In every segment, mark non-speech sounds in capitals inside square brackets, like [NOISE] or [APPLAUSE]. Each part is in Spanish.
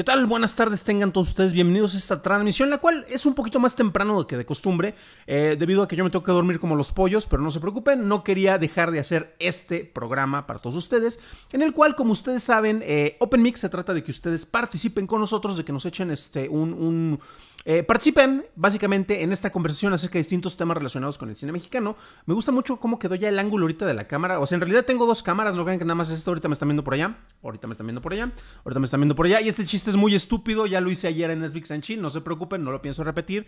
¿Qué tal? Buenas tardes, tengan todos ustedes bienvenidos a esta transmisión, la cual es un poquito más temprano que de costumbre, eh, debido a que yo me tengo que dormir como los pollos, pero no se preocupen, no quería dejar de hacer este programa para todos ustedes, en el cual, como ustedes saben, eh, Open Mix se trata de que ustedes participen con nosotros, de que nos echen este, un, eh, participen básicamente en esta conversación acerca de distintos temas relacionados con el cine mexicano. Me gusta mucho cómo quedó ya el ángulo ahorita de la cámara. O sea, en realidad tengo dos cámaras, no crean que nada más es esto. Ahorita me están viendo por allá, ahorita me están viendo por allá, ahorita me están viendo por allá. Y este chiste es muy estúpido, ya lo hice ayer en Netflix en Chile. no se preocupen, no lo pienso repetir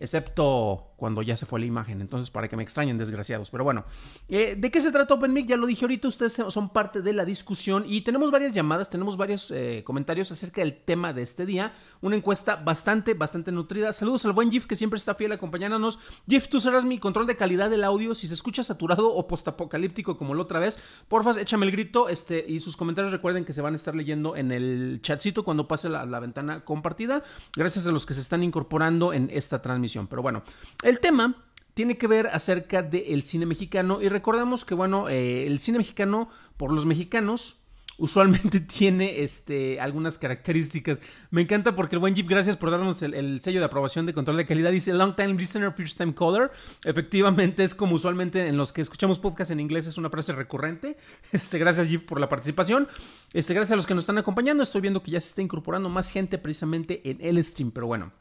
excepto cuando ya se fue la imagen. Entonces, para que me extrañen, desgraciados. Pero bueno, eh, ¿de qué se trata Mic? Ya lo dije ahorita, ustedes son parte de la discusión y tenemos varias llamadas, tenemos varios eh, comentarios acerca del tema de este día. Una encuesta bastante, bastante nutrida. Saludos al buen Jeff que siempre está fiel acompañándonos. Jeff, tú serás mi control de calidad del audio. Si se escucha saturado o postapocalíptico como la otra vez, porfa, échame el grito este, y sus comentarios recuerden que se van a estar leyendo en el chatcito cuando pase la ventana compartida. Gracias a los que se están incorporando en esta transmisión. Pero bueno, el tema tiene que ver acerca del cine mexicano y recordamos que bueno, eh, el cine mexicano por los mexicanos [LAUGHS] usualmente tiene este, algunas características. Me encanta porque el buen Jeep, gracias por darnos el, sello de aprobación de control de calidad. Dice Long Time Listener, First Time Caller. Efectivamente, es como usualmente en los que escuchamos podcast en inglés, es una frase recurrente. [LAUGHS] Este, gracias, Jeep, por la participación. Este, gracias a los que nos están acompañando. Estoy viendo que ya se está incorporando más gente precisamente en el stream, pero bueno.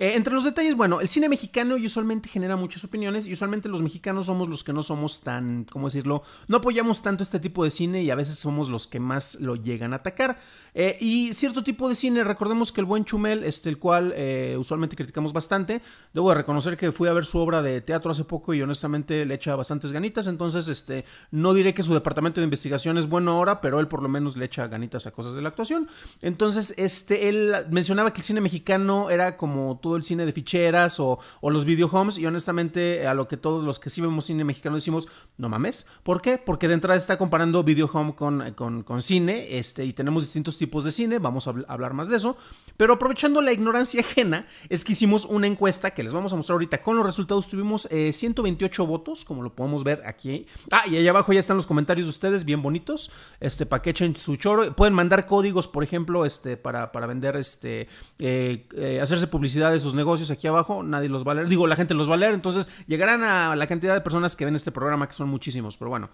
Eh, entre los detalles, bueno, el cine mexicano usualmente genera muchas opiniones y usualmente los mexicanos somos los que no somos tan, ¿cómo decirlo? No apoyamos tanto este tipo de cine y a veces somos los que más lo llegan a atacar. Eh, y cierto tipo de cine, recordemos que el buen Chumel, este, el cual eh, usualmente criticamos bastante, debo de reconocer que fui a ver su obra de teatro hace poco y honestamente le echa bastantes ganitas, entonces este, no diré que su departamento de investigación es bueno ahora, pero él por lo menos le echa ganitas a cosas de la actuación. Entonces, este, él mencionaba que el cine mexicano era como el cine de ficheras o, los videohomes y honestamente eh, a lo que todos los que sí vemos cine mexicano decimos, no mames. ¿Por qué? Porque de entrada está comparando videohome con, eh, con, con cine este, y tenemos distintos tipos de cine, vamos a hablar más de eso. Pero aprovechando la ignorancia ajena, es que hicimos una encuesta que les vamos a mostrar ahorita con los resultados. Tuvimos 128 eh, votos, como lo podemos ver aquí. Ah, y allá abajo ya están los comentarios de ustedes, bien bonitos, este, para que echen su choro. Pueden mandar códigos, por ejemplo, este, para, para vender, este, hacerse publicidades sus negocios aquí abajo, nadie los va a leer. Digo, la gente los va a leer, entonces llegarán a la cantidad de personas que ven este programa, que son muchísimos, pero bueno.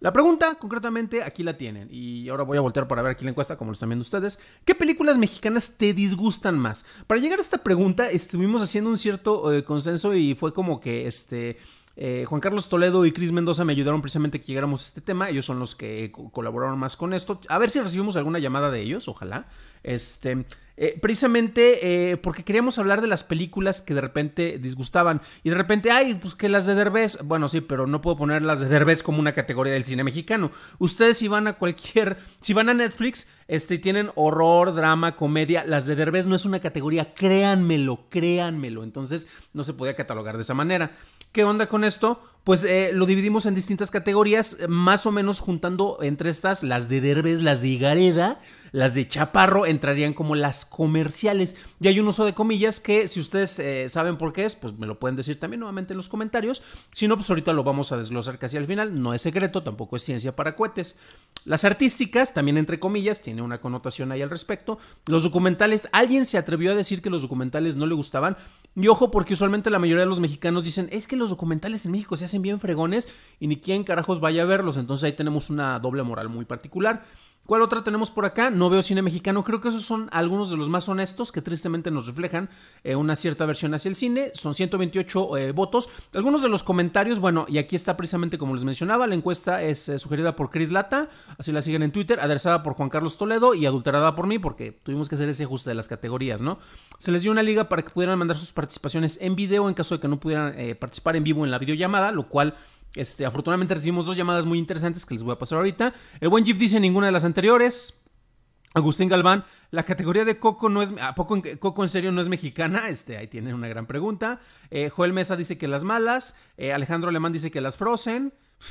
La pregunta, concretamente, aquí la tienen. Y ahora voy a voltear para ver aquí la encuesta, como lo están viendo ustedes. ¿Qué películas mexicanas te disgustan más? Para llegar a esta pregunta, estuvimos haciendo un cierto eh, consenso y fue como que este. Eh, Juan Carlos Toledo y Cris Mendoza me ayudaron precisamente a que llegáramos a este tema. Ellos son los que colaboraron más con esto. A ver si recibimos alguna llamada de ellos, ojalá. Este, eh, precisamente eh, porque queríamos hablar de las películas que de repente disgustaban. Y de repente, ay, pues que las de Derbez. Bueno, sí, pero no puedo poner las de Derbez como una categoría del cine mexicano. Ustedes si van a cualquier, si van a Netflix, este, tienen horror, drama, comedia. Las de Derbez no es una categoría, créanmelo, créanmelo. Entonces no se podía catalogar de esa manera. ¿Qué onda con esto? Pues eh, lo dividimos en distintas categorías, más o menos juntando entre estas las de Derbez, las de Gareda, las de Chaparro entrarían como las comerciales. Y hay un uso de comillas que si ustedes eh, saben por qué es, pues me lo pueden decir también nuevamente en los comentarios. Si no, pues ahorita lo vamos a desglosar casi al final. No es secreto, tampoco es ciencia para cohetes. Las artísticas, también entre comillas, tiene una connotación ahí al respecto. Los documentales, alguien se atrevió a decir que los documentales no le gustaban. Y ojo, porque usualmente la mayoría de los mexicanos dicen, es que los documentales en México se hacen bien fregones y ni quién carajos vaya a verlos. Entonces ahí tenemos una doble moral muy particular. ¿Cuál otra tenemos por acá? No veo cine mexicano. Creo que esos son algunos de los más honestos que tristemente nos reflejan eh, una cierta versión hacia el cine. Son 128 eh, votos. Algunos de los comentarios, bueno, y aquí está precisamente como les mencionaba, la encuesta es eh, sugerida por Chris Lata, así la siguen en Twitter, adresada por Juan Carlos Toledo y adulterada por mí porque tuvimos que hacer ese ajuste de las categorías, ¿no? Se les dio una liga para que pudieran mandar sus participaciones en video en caso de que no pudieran participar en vivo en la videollamada, lo cual este, afortunadamente recibimos dos llamadas muy interesantes que les voy a pasar ahorita. El buen Jeep dice ninguna de las anteriores. Agustín Galván, la categoría de Coco no es. poco en, Coco en serio no es mexicana? Este, ahí tienen una gran pregunta. Eh, Joel Mesa dice que las malas. Eh, Alejandro Alemán dice que las frozen. [LAUGHS]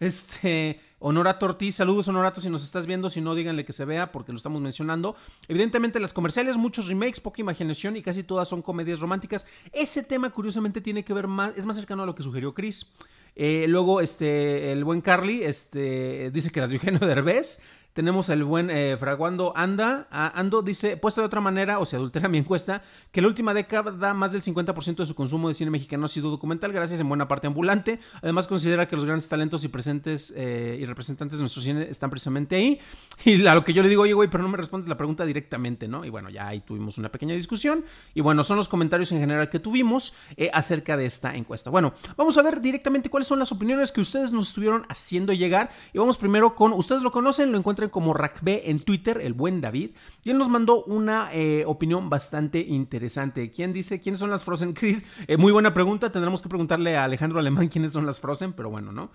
Este, Honorato Ortiz, saludos Honorato si nos estás viendo, si no díganle que se vea porque lo estamos mencionando. Evidentemente las comerciales, muchos remakes, poca imaginación y casi todas son comedias románticas. Ese tema curiosamente tiene que ver más, es más cercano a lo que sugirió Chris. Eh, luego, este, el buen Carly este, dice que las de Eugenio Derbez. Tenemos el buen eh, Fraguando Anda. Ando dice, puesta de otra manera, o se adultera mi encuesta, que la última década da más del 50% de su consumo de cine mexicano ha sido documental, gracias en buena parte ambulante. Además considera que los grandes talentos y presentes eh, y representantes de nuestro cine están precisamente ahí. Y a lo que yo le digo, oye, güey, pero no me respondes la pregunta directamente, ¿no? Y bueno, ya ahí tuvimos una pequeña discusión. Y bueno, son los comentarios en general que tuvimos eh, acerca de esta encuesta. Bueno, vamos a ver directamente cuáles son las opiniones que ustedes nos estuvieron haciendo llegar. Y vamos primero con, ustedes lo conocen, lo encuentran como Rakbe en Twitter, el buen David. Y él nos mandó una eh, opinión bastante interesante. ¿Quién dice quiénes son las Frozen? Chris, eh, muy buena pregunta. Tendremos que preguntarle a Alejandro Alemán quiénes son las Frozen, pero bueno, ¿no?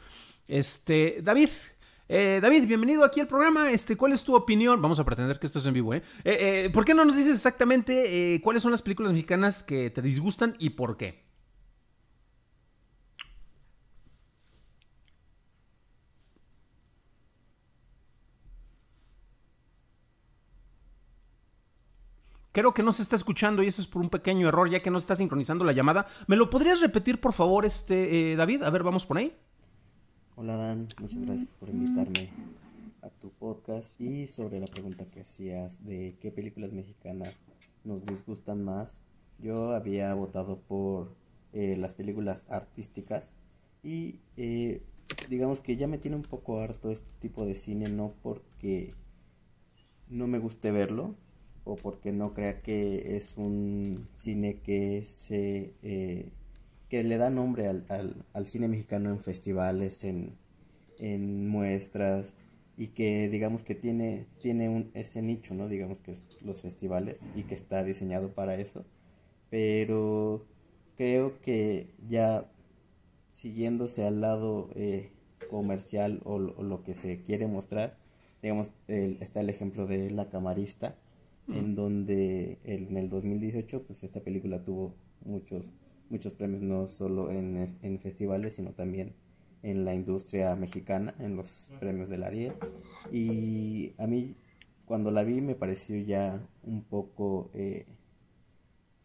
Este, David. Eh, David, bienvenido aquí al programa. Este, ¿Cuál es tu opinión? Vamos a pretender que esto es en vivo, eh por qué no nos dices exactamente cuáles son las películas mexicanas que te disgustan y por qué? Creo que no se está escuchando y eso es por un pequeño error, ya que no está sincronizando la llamada. ¿Me lo podrías repetir, por favor, este eh, David? A ver, vamos por ahí. Hola, Dan. Muchas gracias por invitarme a tu podcast y sobre la pregunta que hacías de qué películas mexicanas nos disgustan más. Yo había votado por eh, las películas artísticas y eh, digamos que ya me tiene un poco harto este tipo de cine, no porque no me guste verlo, porque no crea que es un cine que se eh, que le da nombre al, cine mexicano en festivales, en, muestras y que digamos que tiene, tiene un, ese nicho, Digamos que los festivales y que está diseñado para eso. Pero creo que ya siguiéndose al lado eh, comercial o, lo que se quiere mostrar, digamos, está el ejemplo de La Camarista, en donde en el 2018 pues esta película tuvo muchos muchos premios no solo en, festivales sino también en la industria mexicana en los premios del Ariel y a mí cuando la vi me pareció ya un poco eh,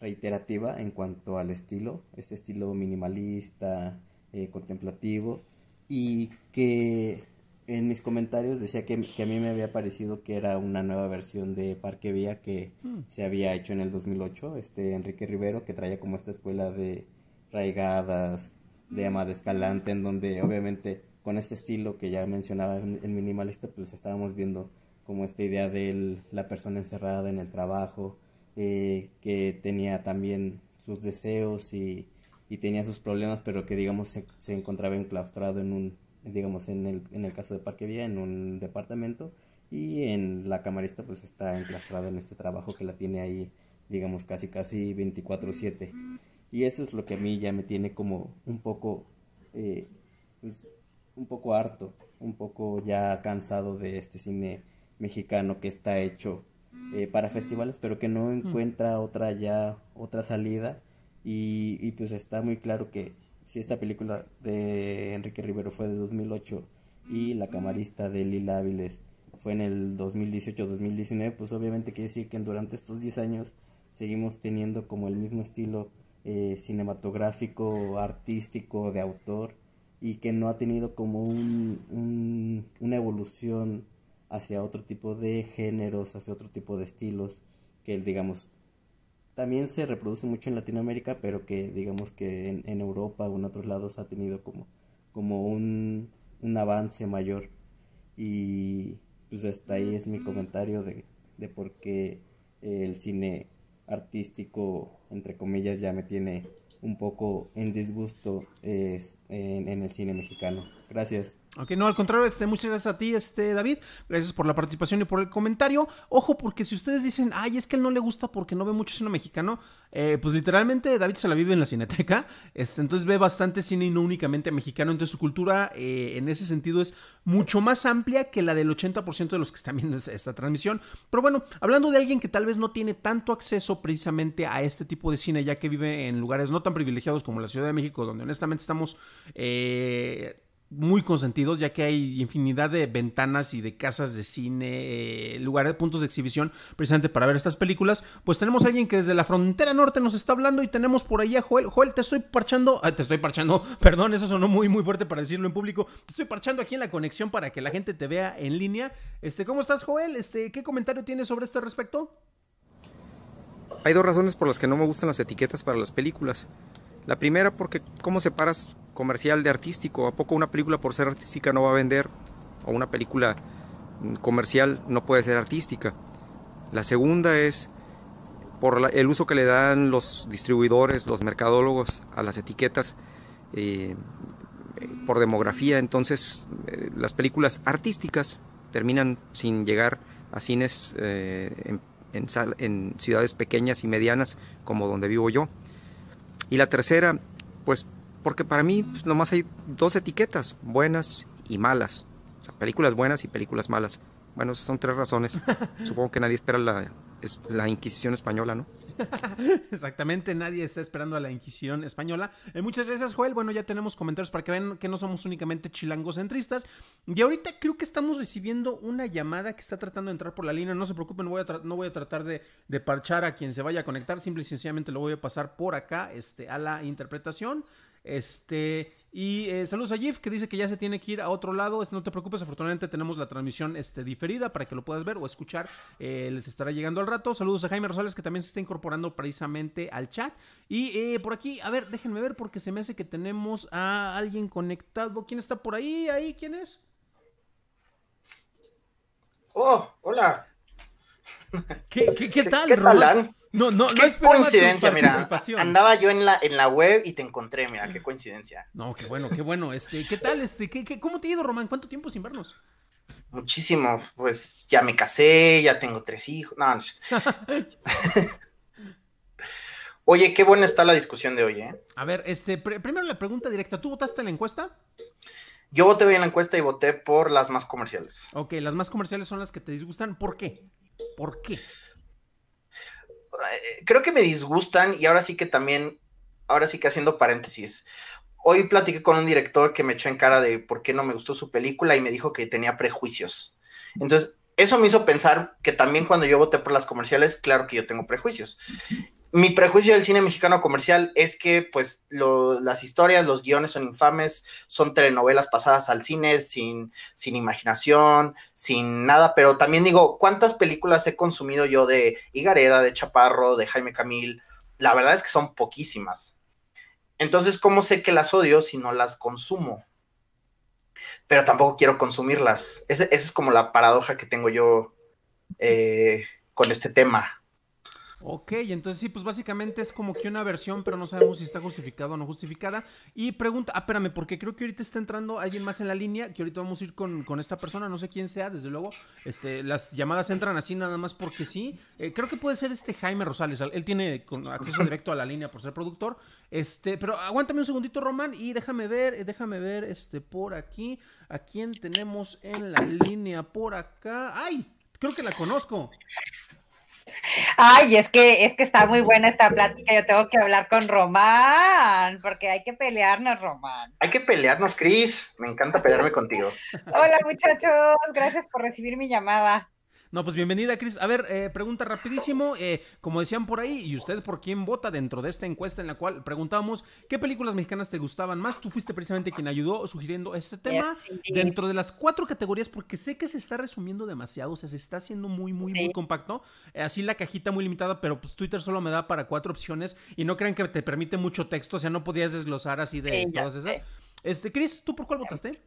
reiterativa en cuanto al estilo, este estilo minimalista, eh, contemplativo, y que en mis comentarios decía que, a mí me había parecido que era una nueva versión de Parque Vía que mm. se había hecho en el 2008, este Enrique Rivero, que traía como esta escuela de raigadas, de mm. ama escalante, en donde obviamente con este estilo que ya mencionaba en, minimalista, pues estábamos viendo como esta idea de la persona encerrada en el trabajo, eh, que tenía también sus deseos y, y, tenía sus problemas, pero que digamos se, se encontraba enclaustrado en un digamos, en el, caso de Parque Vía, en un departamento, y en la camarista pues está enclastrada en este trabajo que la tiene ahí, digamos, casi, casi 24/7. Y eso es lo que a mí ya me tiene como un poco, eh, pues, un poco harto, un poco ya cansado de este cine mexicano que está hecho eh, para festivales, pero que no encuentra otra ya, otra salida. y pues está muy claro que si esta película de Enrique Rivero fue de 2008 y La camarista de Lila Áviles fue en el 2018-2019, pues obviamente quiere decir que durante estos 10 años seguimos teniendo como el mismo estilo eh, cinematográfico, artístico, de autor, y que no ha tenido como un, una evolución hacia otro tipo de géneros, hacia otro tipo de estilos, que el, digamos también se reproduce mucho en Latinoamérica, pero que digamos que en, Europa o en otros lados ha tenido como, como un, un avance mayor. Y pues hasta ahí es mi comentario de, de por qué el cine artístico, entre comillas, ya me tiene un poco en disgusto en, el cine mexicano. Gracias. Ok, no, al contrario, este, muchas gracias a ti, este, David. Gracias por la participación y por el comentario. Ojo, porque si ustedes dicen, ay, es que él no le gusta porque no ve mucho cine mexicano, eh, pues literalmente David se la vive en la cineteca. Este, entonces ve bastante cine y no únicamente mexicano. Entonces su cultura eh, en ese sentido es mucho más amplia que la del 80% de los que están viendo esta transmisión. Pero bueno, hablando de alguien que tal vez no tiene tanto acceso precisamente a este tipo de cine, ya que vive en lugares no tan privilegiados como la Ciudad de México, donde honestamente estamos eh, muy consentidos, ya que hay infinidad de ventanas y de casas de cine, eh, lugares, eh, puntos de exhibición, precisamente para ver estas películas, pues tenemos a alguien que desde la frontera norte nos está hablando y tenemos por ahí a Joel. Joel, te estoy parchando, te estoy parchando, [LAUGHS] perdón, eso sonó muy, muy fuerte para decirlo en público, te estoy parchando aquí en la conexión para que la gente te vea en línea. Este, ¿Cómo estás, Joel? Este, ¿Qué comentario tienes sobre este respecto? Hay dos razones por las que no me gustan las etiquetas para las películas. La primera porque cómo separas comercial de artístico. ¿A poco una película por ser artística no va a vender? ¿O una película mm, comercial no puede ser artística? La segunda es por el uso que le dan los distribuidores, los mercadólogos a las etiquetas eh, por demografía. Entonces eh, las películas artísticas terminan sin llegar a cines eh, en en, ciudades pequeñas y medianas como donde vivo yo. Y la tercera, pues porque para mí pues, nomás hay dos etiquetas, buenas y malas. O sea, películas buenas y películas malas. Bueno, son tres razones. [LAUGHS] Supongo que nadie espera la es la Inquisición española, ¿no? [LAUGHS] Exactamente, nadie está esperando a la Inquisición española. Eh, muchas gracias, Joel. Bueno, ya tenemos comentarios para que vean que no somos únicamente centristas. Y ahorita creo que estamos recibiendo una llamada que está tratando de entrar por la línea. No se preocupen, voy a no voy a tratar de, parchar a quien se vaya a conectar. Simple y sencillamente lo voy a pasar por acá este, a la interpretación. Este, y eh, saludos a Jeff que dice que ya se tiene que ir a otro lado. No te preocupes, afortunadamente tenemos la transmisión este, diferida para que lo puedas ver o escuchar. Eh, les estará llegando al rato. Saludos a Jaime Rosales que también se está incorporando precisamente al chat. Y eh, por aquí, a ver, déjenme ver porque se me hace que tenemos a alguien conectado. ¿Quién está por ahí? ¿Ahí quién es? Oh, hola. ¿Qué, tal, qué tal, no, no, ¿Qué coincidencia, mira. Andaba yo en la, en la web y te encontré, mira, qué coincidencia. No, qué bueno, qué bueno. Este, ¿Qué tal? Este, ¿qué, qué, cómo te ha ido, Román? ¿Cuánto tiempo sin vernos? Muchísimo. Pues ya me casé, ya tengo tres hijos. No, no. [LAUGHS] Oye, qué buena está la discusión de hoy, ¿eh? A ver, este, primero la pregunta directa. ¿Tú votaste en la encuesta? Yo voté en la encuesta y voté por las más comerciales. Ok, las más comerciales son las que te disgustan. ¿Por qué? ¿Por qué? Eh, creo que me disgustan y ahora sí que también, ahora sí que haciendo paréntesis, hoy platiqué con un director que me echó en cara de por qué no me gustó su película y me dijo que tenía prejuicios. Entonces, eso me hizo pensar que también cuando yo voté por las comerciales, claro que yo tengo prejuicios mi prejuicio del cine mexicano comercial es que pues las historias, los guiones son infames, son telenovelas pasadas al cine sin, sin imaginación, sin nada, pero también digo, ¿cuántas películas he consumido yo de Higareda, de Chaparro, de Jaime Camil? La verdad es que son poquísimas. Entonces, ¿cómo sé que las odio si no las consumo? Pero tampoco quiero consumirlas. Esa es como la paradoja que tengo yo eh, con este tema. Ok, entonces sí, pues básicamente es como que una versión, pero no sabemos si está justificada o no justificada. Y pregunta, ah, espérame, porque creo que ahorita está entrando alguien más en la línea, que ahorita vamos a ir con, esta persona, no sé quién sea, desde luego. Este, las llamadas entran así nada más porque sí. Eh, creo que puede ser este Jaime Rosales, él tiene acceso [LAUGHS] directo a la línea por ser productor. Este, pero aguántame un segundito, Román, y déjame ver, eh, déjame ver, este, por aquí, a quién tenemos en la línea por acá. ¡Ay! Creo que la conozco. Ay, es que, es que está muy buena esta [LAUGHS] plática. Yo tengo que hablar con Román, porque hay que pelearnos, Román. Hay que pelearnos, Cris. Me encanta pelearme [LAUGHS] contigo. Hola, muchachos. Gracias por recibir mi llamada. No, pues bienvenida, Cris. A ver, eh, pregunta rapidísimo. Eh, como decían por ahí, ¿y usted por quién vota dentro de esta encuesta en la cual preguntamos qué películas mexicanas te gustaban más? Tú fuiste precisamente quien ayudó sugiriendo este tema. Dentro de las cuatro categorías, porque sé que se está resumiendo demasiado, o sea, se está haciendo muy, muy, muy compacto. Eh, así la cajita muy limitada, pero pues Twitter solo me da para cuatro opciones y no crean que te permite mucho texto, o sea, no podías desglosar así de todas esas. Este, Cris, ¿tú por cuál votaste?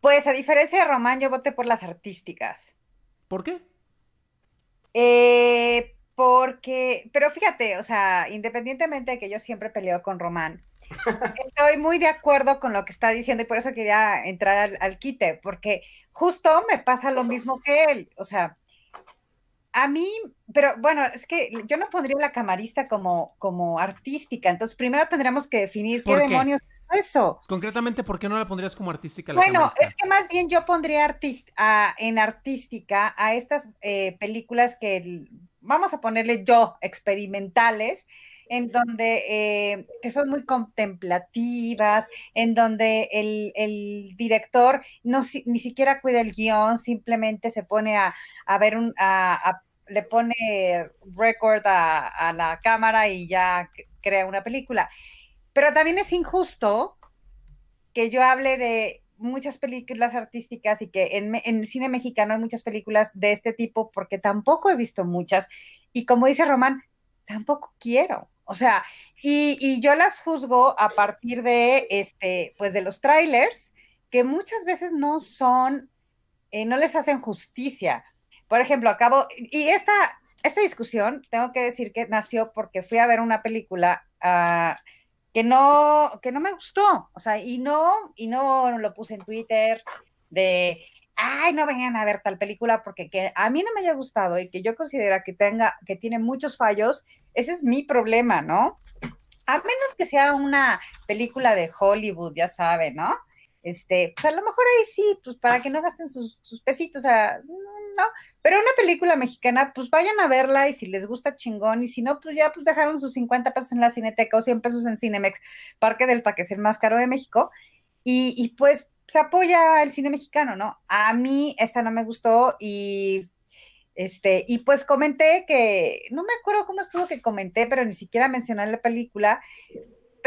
Pues a diferencia de Román, yo voté por las artísticas. ¿Por qué? Eh, porque, pero fíjate, o sea, independientemente de que yo siempre he peleado con Román, [LAUGHS] estoy muy de acuerdo con lo que está diciendo y por eso quería entrar al, al quite, porque justo me pasa lo mismo que él, o sea, a mí, pero bueno, es que yo no pondría la camarista como, como artística, entonces primero tendríamos que definir qué, demonios es eso. Concretamente, ¿por qué no la pondrías como artística? bueno, es que más bien yo pondría artista en artística a estas eh, películas que, vamos a ponerle yo, experimentales, en donde eh, son muy contemplativas, en donde el, director no, ni siquiera cuida el guión, simplemente se pone a, a ver un, a, le pone record a, la cámara y ya crea una película. Pero también es injusto que yo hable de muchas películas artísticas y que en, el cine mexicano hay muchas películas de este tipo porque tampoco he visto muchas. Y como dice Román, tampoco quiero. O sea, y, yo las juzgo a partir de este, pues de los trailers, que muchas veces no son, eh, no les hacen justicia. Por ejemplo, acabo, y esta, esta discusión, tengo que decir que nació porque fui a ver una película ah, que, no, que no me gustó, o sea, y no, y no lo puse en Twitter de, ay, no vengan a ver tal película porque que a mí no me haya gustado y que yo considera que, tenga, que tiene muchos fallos, ese es mi problema, ¿no? A menos que sea una película de Hollywood, ya sabe, ¿no? Este, pues a lo mejor ahí sí, pues para que no gasten sus, sus pesitos, o sea, no. Pero una película mexicana, pues vayan a verla y si les gusta chingón y si no, pues ya pues dejaron sus 50 pesos en la Cineteca o 100 pesos en Cinemex, Parque del que es el más caro de México. Y, pues se apoya el cine mexicano, ¿no? A mí esta no me gustó y este, y pues comenté que, no me acuerdo cómo estuvo que comenté, pero ni siquiera mencioné la película,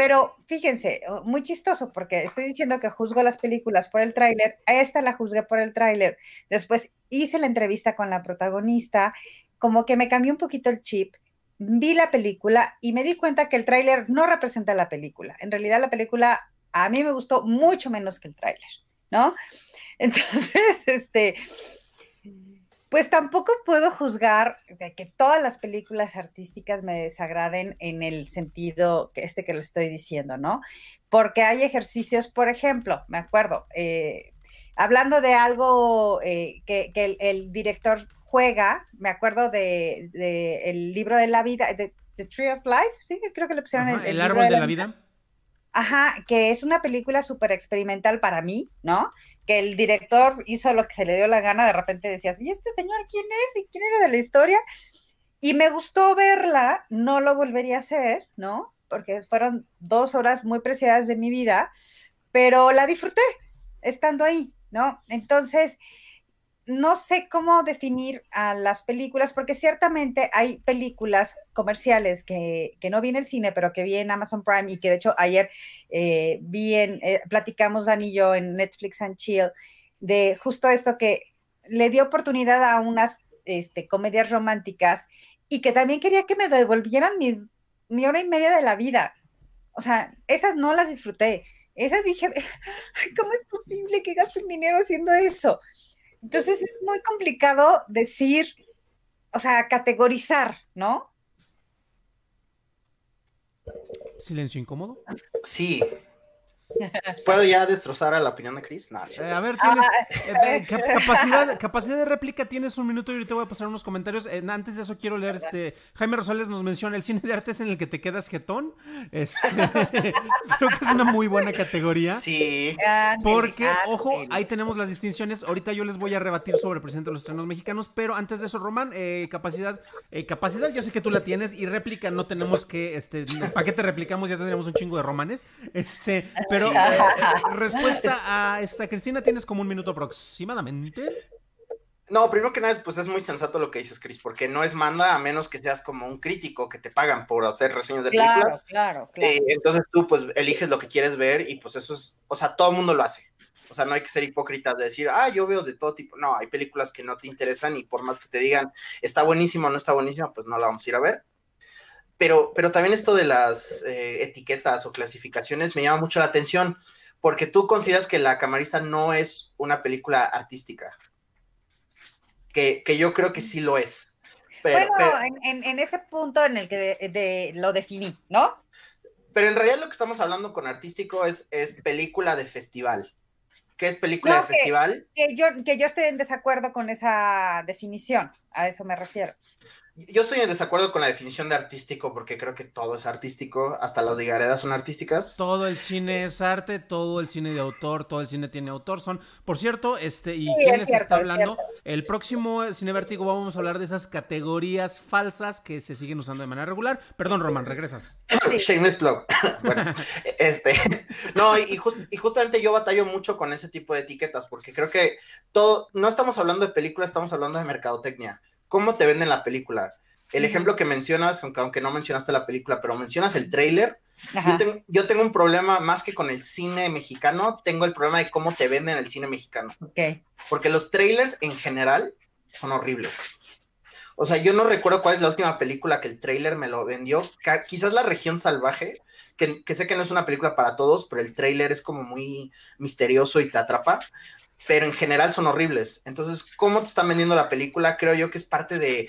pero fíjense, oh, muy chistoso porque estoy diciendo que juzgo las películas por el tráiler, esta la juzgué por el tráiler, después hice la entrevista con la protagonista, como que me cambió un poquito el chip, vi la película y me di cuenta que el tráiler no representa la película. En realidad la película a mí me gustó mucho menos que el tráiler, ¿no? [LAUGHS] Entonces, este, pues tampoco puedo juzgar de que todas las películas artísticas me desagraden en el sentido que este que lo estoy diciendo, ¿no? Porque hay ejercicios, por ejemplo, me acuerdo, eh, hablando de algo eh, que, el, director juega, me acuerdo de, el libro de la vida, The Tree of Life, sí, creo que le pusieron el, el, árbol de, la, vida. vida. Ajá, que es una película súper experimental para mí, ¿no? que el director hizo lo que se le dio la gana, de repente decías, ¿y este señor quién es? ¿Y quién era de la historia? Y me gustó verla, no lo volvería a hacer, ¿no? Porque fueron dos horas muy preciadas de mi vida, pero la disfruté estando ahí, ¿no? Entonces, no sé cómo definir a las películas, porque ciertamente hay películas comerciales que, no vi en el cine, pero que vi en Amazon Prime y que de hecho ayer eh, vi en, eh, platicamos Dan y yo en Netflix and Chill de justo esto que le dio oportunidad a unas este, comedias románticas y que también quería que me devolvieran mi hora y media de la vida. O sea, esas no las disfruté. Esas dije, [LAUGHS] ¿cómo es posible que gasten dinero haciendo eso? Entonces es muy complicado decir, o sea, categorizar, ¿no? Silencio incómodo. Sí, ¿Puedo ya destrozar a la opinión de Chris? Eh, a ver, tienes, ah. eh, capacidad, capacidad de réplica tienes un minuto y ahorita voy a pasar unos comentarios. antes de eso quiero leer, este Jaime Rosales nos menciona el cine de artes en el que te quedas jetón. Este, [LAUGHS] creo que es una muy buena categoría. Sí. Porque, ah, ojo, ahí tenemos las distinciones. Ahorita yo les voy a rebatir sobre el presidente de los estrenos mexicanos, pero antes de eso, Román, eh, capacidad, capacidad, yo sé que tú la tienes y réplica no tenemos que, este, ¿para qué te replicamos? Ya tendríamos un chingo de romanes. Este, pero eh, respuesta a esta, Cristina, tienes como un minuto aproximadamente. No, primero que nada, pues es muy sensato lo que dices, Cris, porque no es manda a menos que seas como un crítico que te pagan por hacer reseñas de películas. Claro, claro. Eh, entonces tú, pues, eliges lo que quieres ver y, pues, eso es, o sea, todo el mundo lo hace. O sea, no hay que ser hipócritas de decir, ah, yo veo de todo tipo. No, hay películas que no te interesan y por más que te digan, está buenísimo, o no está buenísimo, pues no la vamos a ir a ver. Pero, también esto de las eh, etiquetas o clasificaciones me llama mucho la atención, porque tú consideras que La Camarista no es una película artística, que, yo creo que sí lo es. Pero, bueno, en, ese punto en el que lo definí, ¿no? Pero en realidad lo que estamos hablando con artístico es, es película de festival. ¿Qué es película de festival? Que yo, que yo estoy en desacuerdo con esa definición, a eso me refiero. Yo estoy en desacuerdo con la definición de artístico porque creo que todo es artístico, hasta las digaredas son artísticas. Todo el cine es arte, todo el cine de autor, todo el cine tiene autor, son, por cierto, este, y quién está hablando, el próximo Cine Vértigo vamos a hablar de esas categorías falsas que se siguen usando de manera regular. Perdón, Roman, regresas. [COUGHS] Shameless [COUGHS] bueno, este, [LAUGHS] no, y, justamente yo batallo mucho con ese tipo de etiquetas porque creo que todo, no estamos hablando de películas, estamos hablando de mercadotecnia cómo te venden la película. El ejemplo que mencionas, aunque, aunque no mencionaste la película, pero mencionas el tráiler, yo, tengo un problema más que con el cine mexicano, tengo el problema de cómo te venden el cine mexicano. Okay. Porque los trailers en general son horribles. O sea, yo no recuerdo cuál es la última película que el trailer me lo vendió. Quizás La Región Salvaje, que, que, sé que no es una película para todos, pero el trailer es como muy misterioso y te atrapa pero en general son horribles. Entonces, cómo te están vendiendo la película, creo yo que es parte de,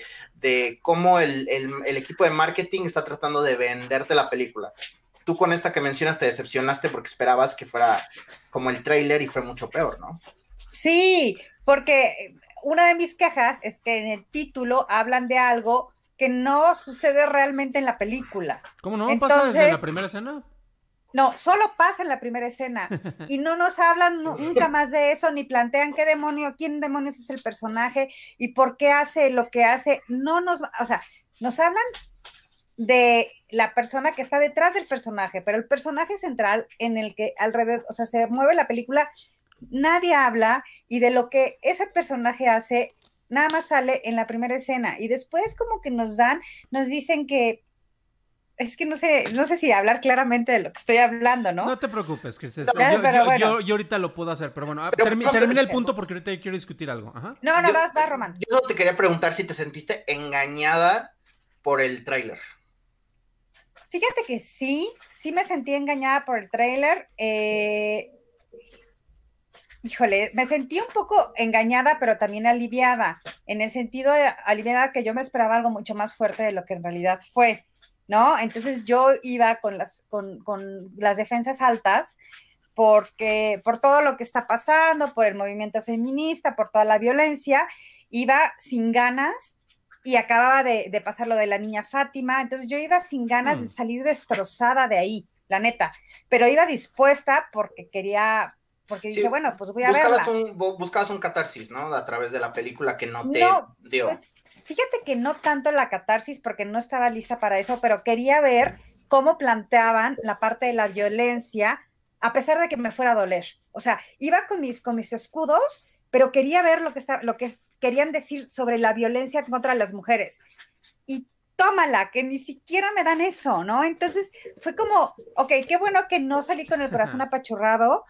cómo el, equipo de marketing está tratando de venderte la película. Tú con esta que mencionas te decepcionaste porque esperabas que fuera como el tráiler y fue mucho peor, ¿no? Sí, porque una de mis quejas es que en el título hablan de algo que no sucede realmente en la película. ¿Cómo no? ¿Pasa desde la primera escena? No, solo pasa en la primera escena y no nos hablan nunca más de eso, ni plantean qué demonio, quién demonios es el personaje y por qué hace lo que hace. No nos, o sea, nos hablan de la persona que está detrás del personaje, pero el personaje central en el que alrededor, o sea, se mueve la película, nadie habla y de lo que ese personaje hace, nada más sale en la primera escena y después como que nos dan, nos dicen que es que no sé, no sé si hablar claramente de lo que estoy hablando, ¿no? No te preocupes, Chris. yo, ahorita lo puedo hacer, pero bueno, termina el punto porque ahorita quiero discutir algo. No, no, vas, va, Román. Yo solo te quería preguntar si te sentiste engañada por el tráiler. Fíjate que sí, sí me sentí engañada por el tráiler. Eh, híjole, me sentí un poco engañada, pero también aliviada, en el sentido de aliviada que yo me esperaba algo mucho más fuerte de lo que en realidad fue. ¿no? Entonces yo iba con las, con, las defensas altas porque por todo lo que está pasando, por el movimiento feminista, por toda la violencia, iba sin ganas y acababa de, pasar lo de la niña Fátima, entonces yo iba sin ganas de mm. salir destrozada de ahí, la neta, pero iba dispuesta porque quería, porque dije, bueno, pues voy a buscabas Un, buscabas un catarsis, ¿no? A través de la película que no te dio. Pues, Fíjate que no tanto la catarsis porque no estaba lista para eso, pero quería ver cómo planteaban la parte de la violencia a pesar de que me fuera a doler. O sea, iba con mis, con mis escudos, pero quería ver lo que, está, lo que querían decir sobre la violencia contra las mujeres. Y tómala, que ni siquiera me dan eso, ¿no? Entonces fue como, ok, qué bueno que no salí con el corazón apachurrado,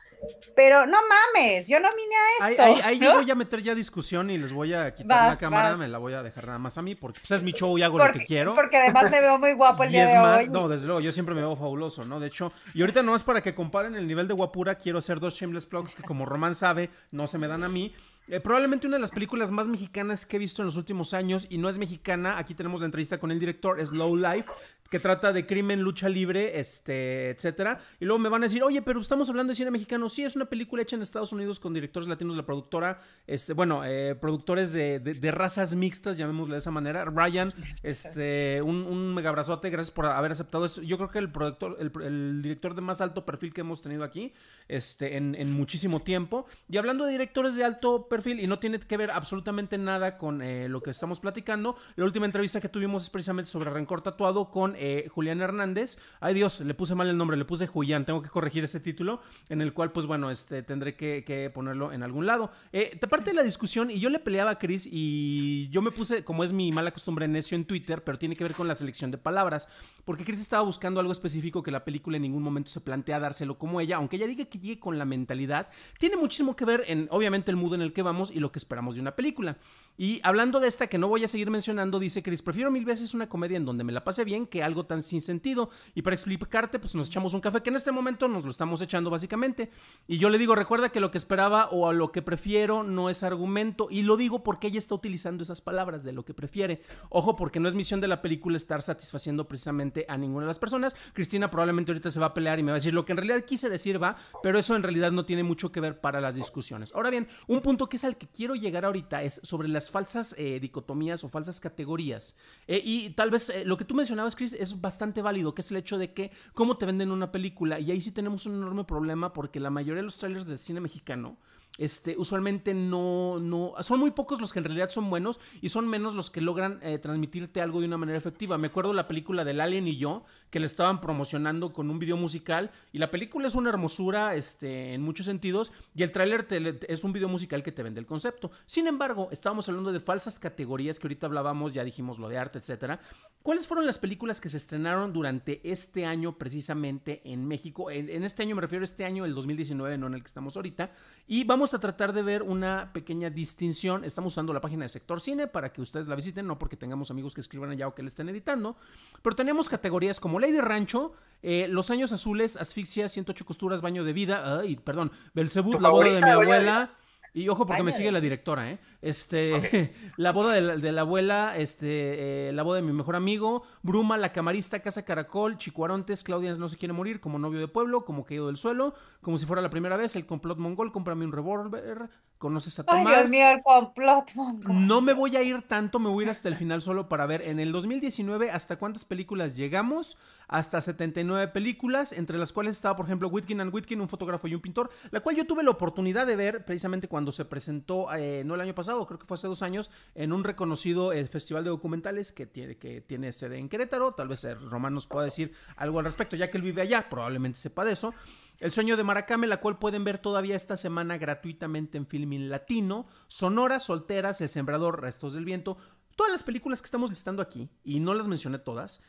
pero no mames, yo no vine a esto. Ahí, yo [LAUGHS] voy a meter ya discusión y les voy a quitar la cámara, me la voy a dejar nada más a mí, porque pues, es mi show y hago lo que quiero. Porque además me veo muy guapo el [LAUGHS] día de hoy. No, desde luego, yo siempre me veo fabuloso, ¿no? De hecho, y ahorita no es para que comparen el nivel de guapura, quiero hacer dos shameless plugs que como Román sabe, no se me dan a mí. Eh, probablemente una de las películas más mexicanas que he visto en los últimos años y no es mexicana. Aquí tenemos la entrevista con el director, es Low Life que trata de crimen, lucha libre, este, etcétera. Y luego me van a decir, oye, pero estamos hablando de cine mexicano. Sí, es una película hecha en Estados Unidos con directores latinos, la productora, este, bueno, eh, productores de, razas mixtas, llamémosle de esa manera. Ryan, [LAUGHS] este, un, mega abrazote, gracias por haber aceptado. Esto. Yo creo que el productor, el, director de más alto perfil que hemos tenido aquí, este, en, muchísimo tiempo. Y hablando de directores de alto perfil, y no tiene que ver absolutamente nada con eh, lo que estamos platicando, la última entrevista que tuvimos es precisamente sobre Rencor Tatuado con eh, Julián Hernández. Ay Dios, le puse mal el nombre, le puse Julián, tengo que corregir ese título, en el cual pues bueno, este, tendré que, ponerlo en algún lado. Eh, parte de la discusión, y yo le peleaba a Chris y yo me puse, como es mi mala costumbre, necio en Twitter, pero tiene que ver con la selección de palabras, porque Chris estaba buscando algo específico que la película en ningún momento se plantea dárselo como ella, aunque ella diga que llegue con la mentalidad, tiene muchísimo que ver en, obviamente, el mood en el que vamos y lo que esperamos de una película. Y hablando de esta que no voy a seguir mencionando, dice Chris, prefiero mil veces una comedia en donde me la pase bien que algo algo tan sin sentido. Y para explicarte, pues nos echamos un café que en este momento nos lo estamos echando básicamente. Y yo le digo, recuerda que lo que esperaba o a lo que prefiero no es argumento. Y lo digo porque ella está utilizando esas palabras de lo que prefiere. Ojo, porque no es misión de la película estar satisfaciendo precisamente a ninguna de las personas. Cristina probablemente ahorita se va a pelear y me va a decir lo que en realidad quise decir, va, pero eso en realidad no tiene mucho que ver para las discusiones. Ahora bien, un punto que es al que quiero llegar ahorita es sobre las falsas eh, dicotomías o falsas categorías. Eh, y tal vez eh, lo que tú mencionabas, Chris, es bastante válido, que es el hecho de que cómo te venden una película. Y ahí sí tenemos un enorme problema porque la mayoría de los trailers de cine mexicano, este, usualmente no, no, son muy pocos los que en realidad son buenos y son menos los que logran eh, transmitirte algo de una manera efectiva. Me acuerdo la película del Alien y yo, que le estaban promocionando con un video musical. Y la película es una hermosura este, en muchos sentidos. Y el tráiler es un video musical que te vende el concepto. Sin embargo, estábamos hablando de falsas categorías que ahorita hablábamos, ya dijimos lo de arte, etcétera. ¿Cuáles fueron las películas que se estrenaron durante este año precisamente en México? En, este año me refiero a este año, el 2019, no en el que estamos ahorita. Y vamos a tratar de ver una pequeña distinción. Estamos usando la página de Sector Cine para que ustedes la visiten, no porque tengamos amigos que escriban allá o que le estén editando. Pero tenemos categorías como Ley de Rancho, eh, Los Años Azules, Asfixia, 108 Costuras, Baño de Vida, ay, perdón, Belcebú, La Boda de mi abuela. Y ojo porque me sigue la directora, ¿eh? Este, [LAUGHS] la boda de la, abuela, este, eh, la boda de mi mejor amigo, Bruma, la camarista, Casa Caracol, Chicuarontes, Claudia no se quiere morir, como novio de pueblo, como caído del suelo, como si fuera la primera vez, el complot mongol, cómprame un revólver, conoces a Tomás. No me voy a ir tanto, me voy a ir hasta el final solo para ver en el 2019 hasta cuántas películas llegamos. Hasta 79 películas, entre las cuales estaba, por ejemplo, Whitkin and Whitkin, un fotógrafo y un pintor, la cual yo tuve la oportunidad de ver precisamente cuando se presentó, eh, no el año pasado, creo que fue hace dos años, en un reconocido eh, festival de documentales que tiene, que tiene sede en Querétaro. Tal vez Román nos pueda decir algo al respecto, ya que él vive allá, probablemente sepa de eso. El sueño de Maracame, la cual pueden ver todavía esta semana gratuitamente en Filmin Latino, Sonora, Solteras, El Sembrador, Restos del Viento, todas las películas que estamos listando aquí, y no las mencioné todas,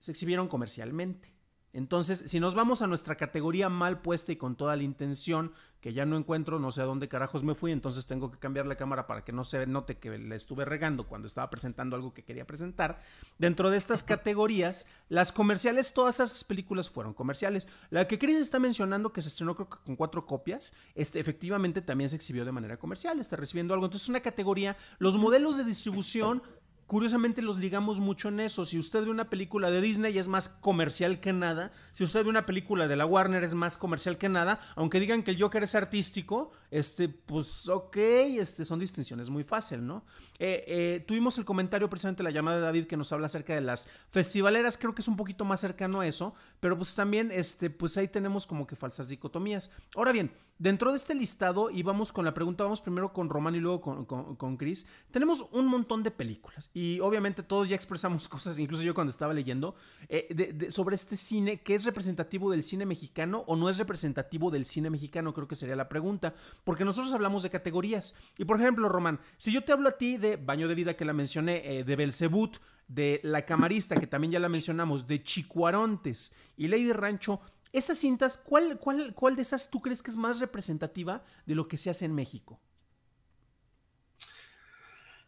se exhibieron comercialmente. Entonces, si nos vamos a nuestra categoría mal puesta y con toda la intención, que ya no encuentro, no sé a dónde carajos me fui, entonces tengo que cambiar la cámara para que no se note que le estuve regando cuando estaba presentando algo que quería presentar. Dentro de estas [LAUGHS] categorías, las comerciales, todas esas películas fueron comerciales. La que Chris está mencionando, que se estrenó creo que con cuatro copias, este, efectivamente también se exhibió de manera comercial, está recibiendo algo. Entonces, es una categoría, los modelos de distribución curiosamente los ligamos mucho en eso. Si usted ve una película de Disney es más comercial que nada. Si usted ve una película de la Warner es más comercial que nada. Aunque digan que el Joker es artístico, este, pues ok, este, son distinciones muy fácil, ¿no? Eh, eh, tuvimos el comentario precisamente la llamada de David que nos habla acerca de las festivaleras, creo que es un poquito más cercano a eso, pero pues también, este, pues ahí tenemos como que falsas dicotomías. Ahora bien, dentro de este listado, y vamos con la pregunta, vamos primero con Román y luego con, Chris, tenemos un montón de películas y obviamente todos ya expresamos [LAUGHS] cosas, incluso yo cuando estaba leyendo, eh, sobre este cine, que es representativo del cine mexicano o no es representativo del cine mexicano? Creo que sería la pregunta porque nosotros hablamos de categorías. Y por ejemplo, Román, si yo te hablo a ti de Baño de Vida que la mencioné, eh, de Belcebut, de La Camarista, que también ya la mencionamos, de Chicuarontes y Lady Rancho, esas cintas, ¿cuál, cuál, de esas tú crees que es más representativa de lo que se hace en México?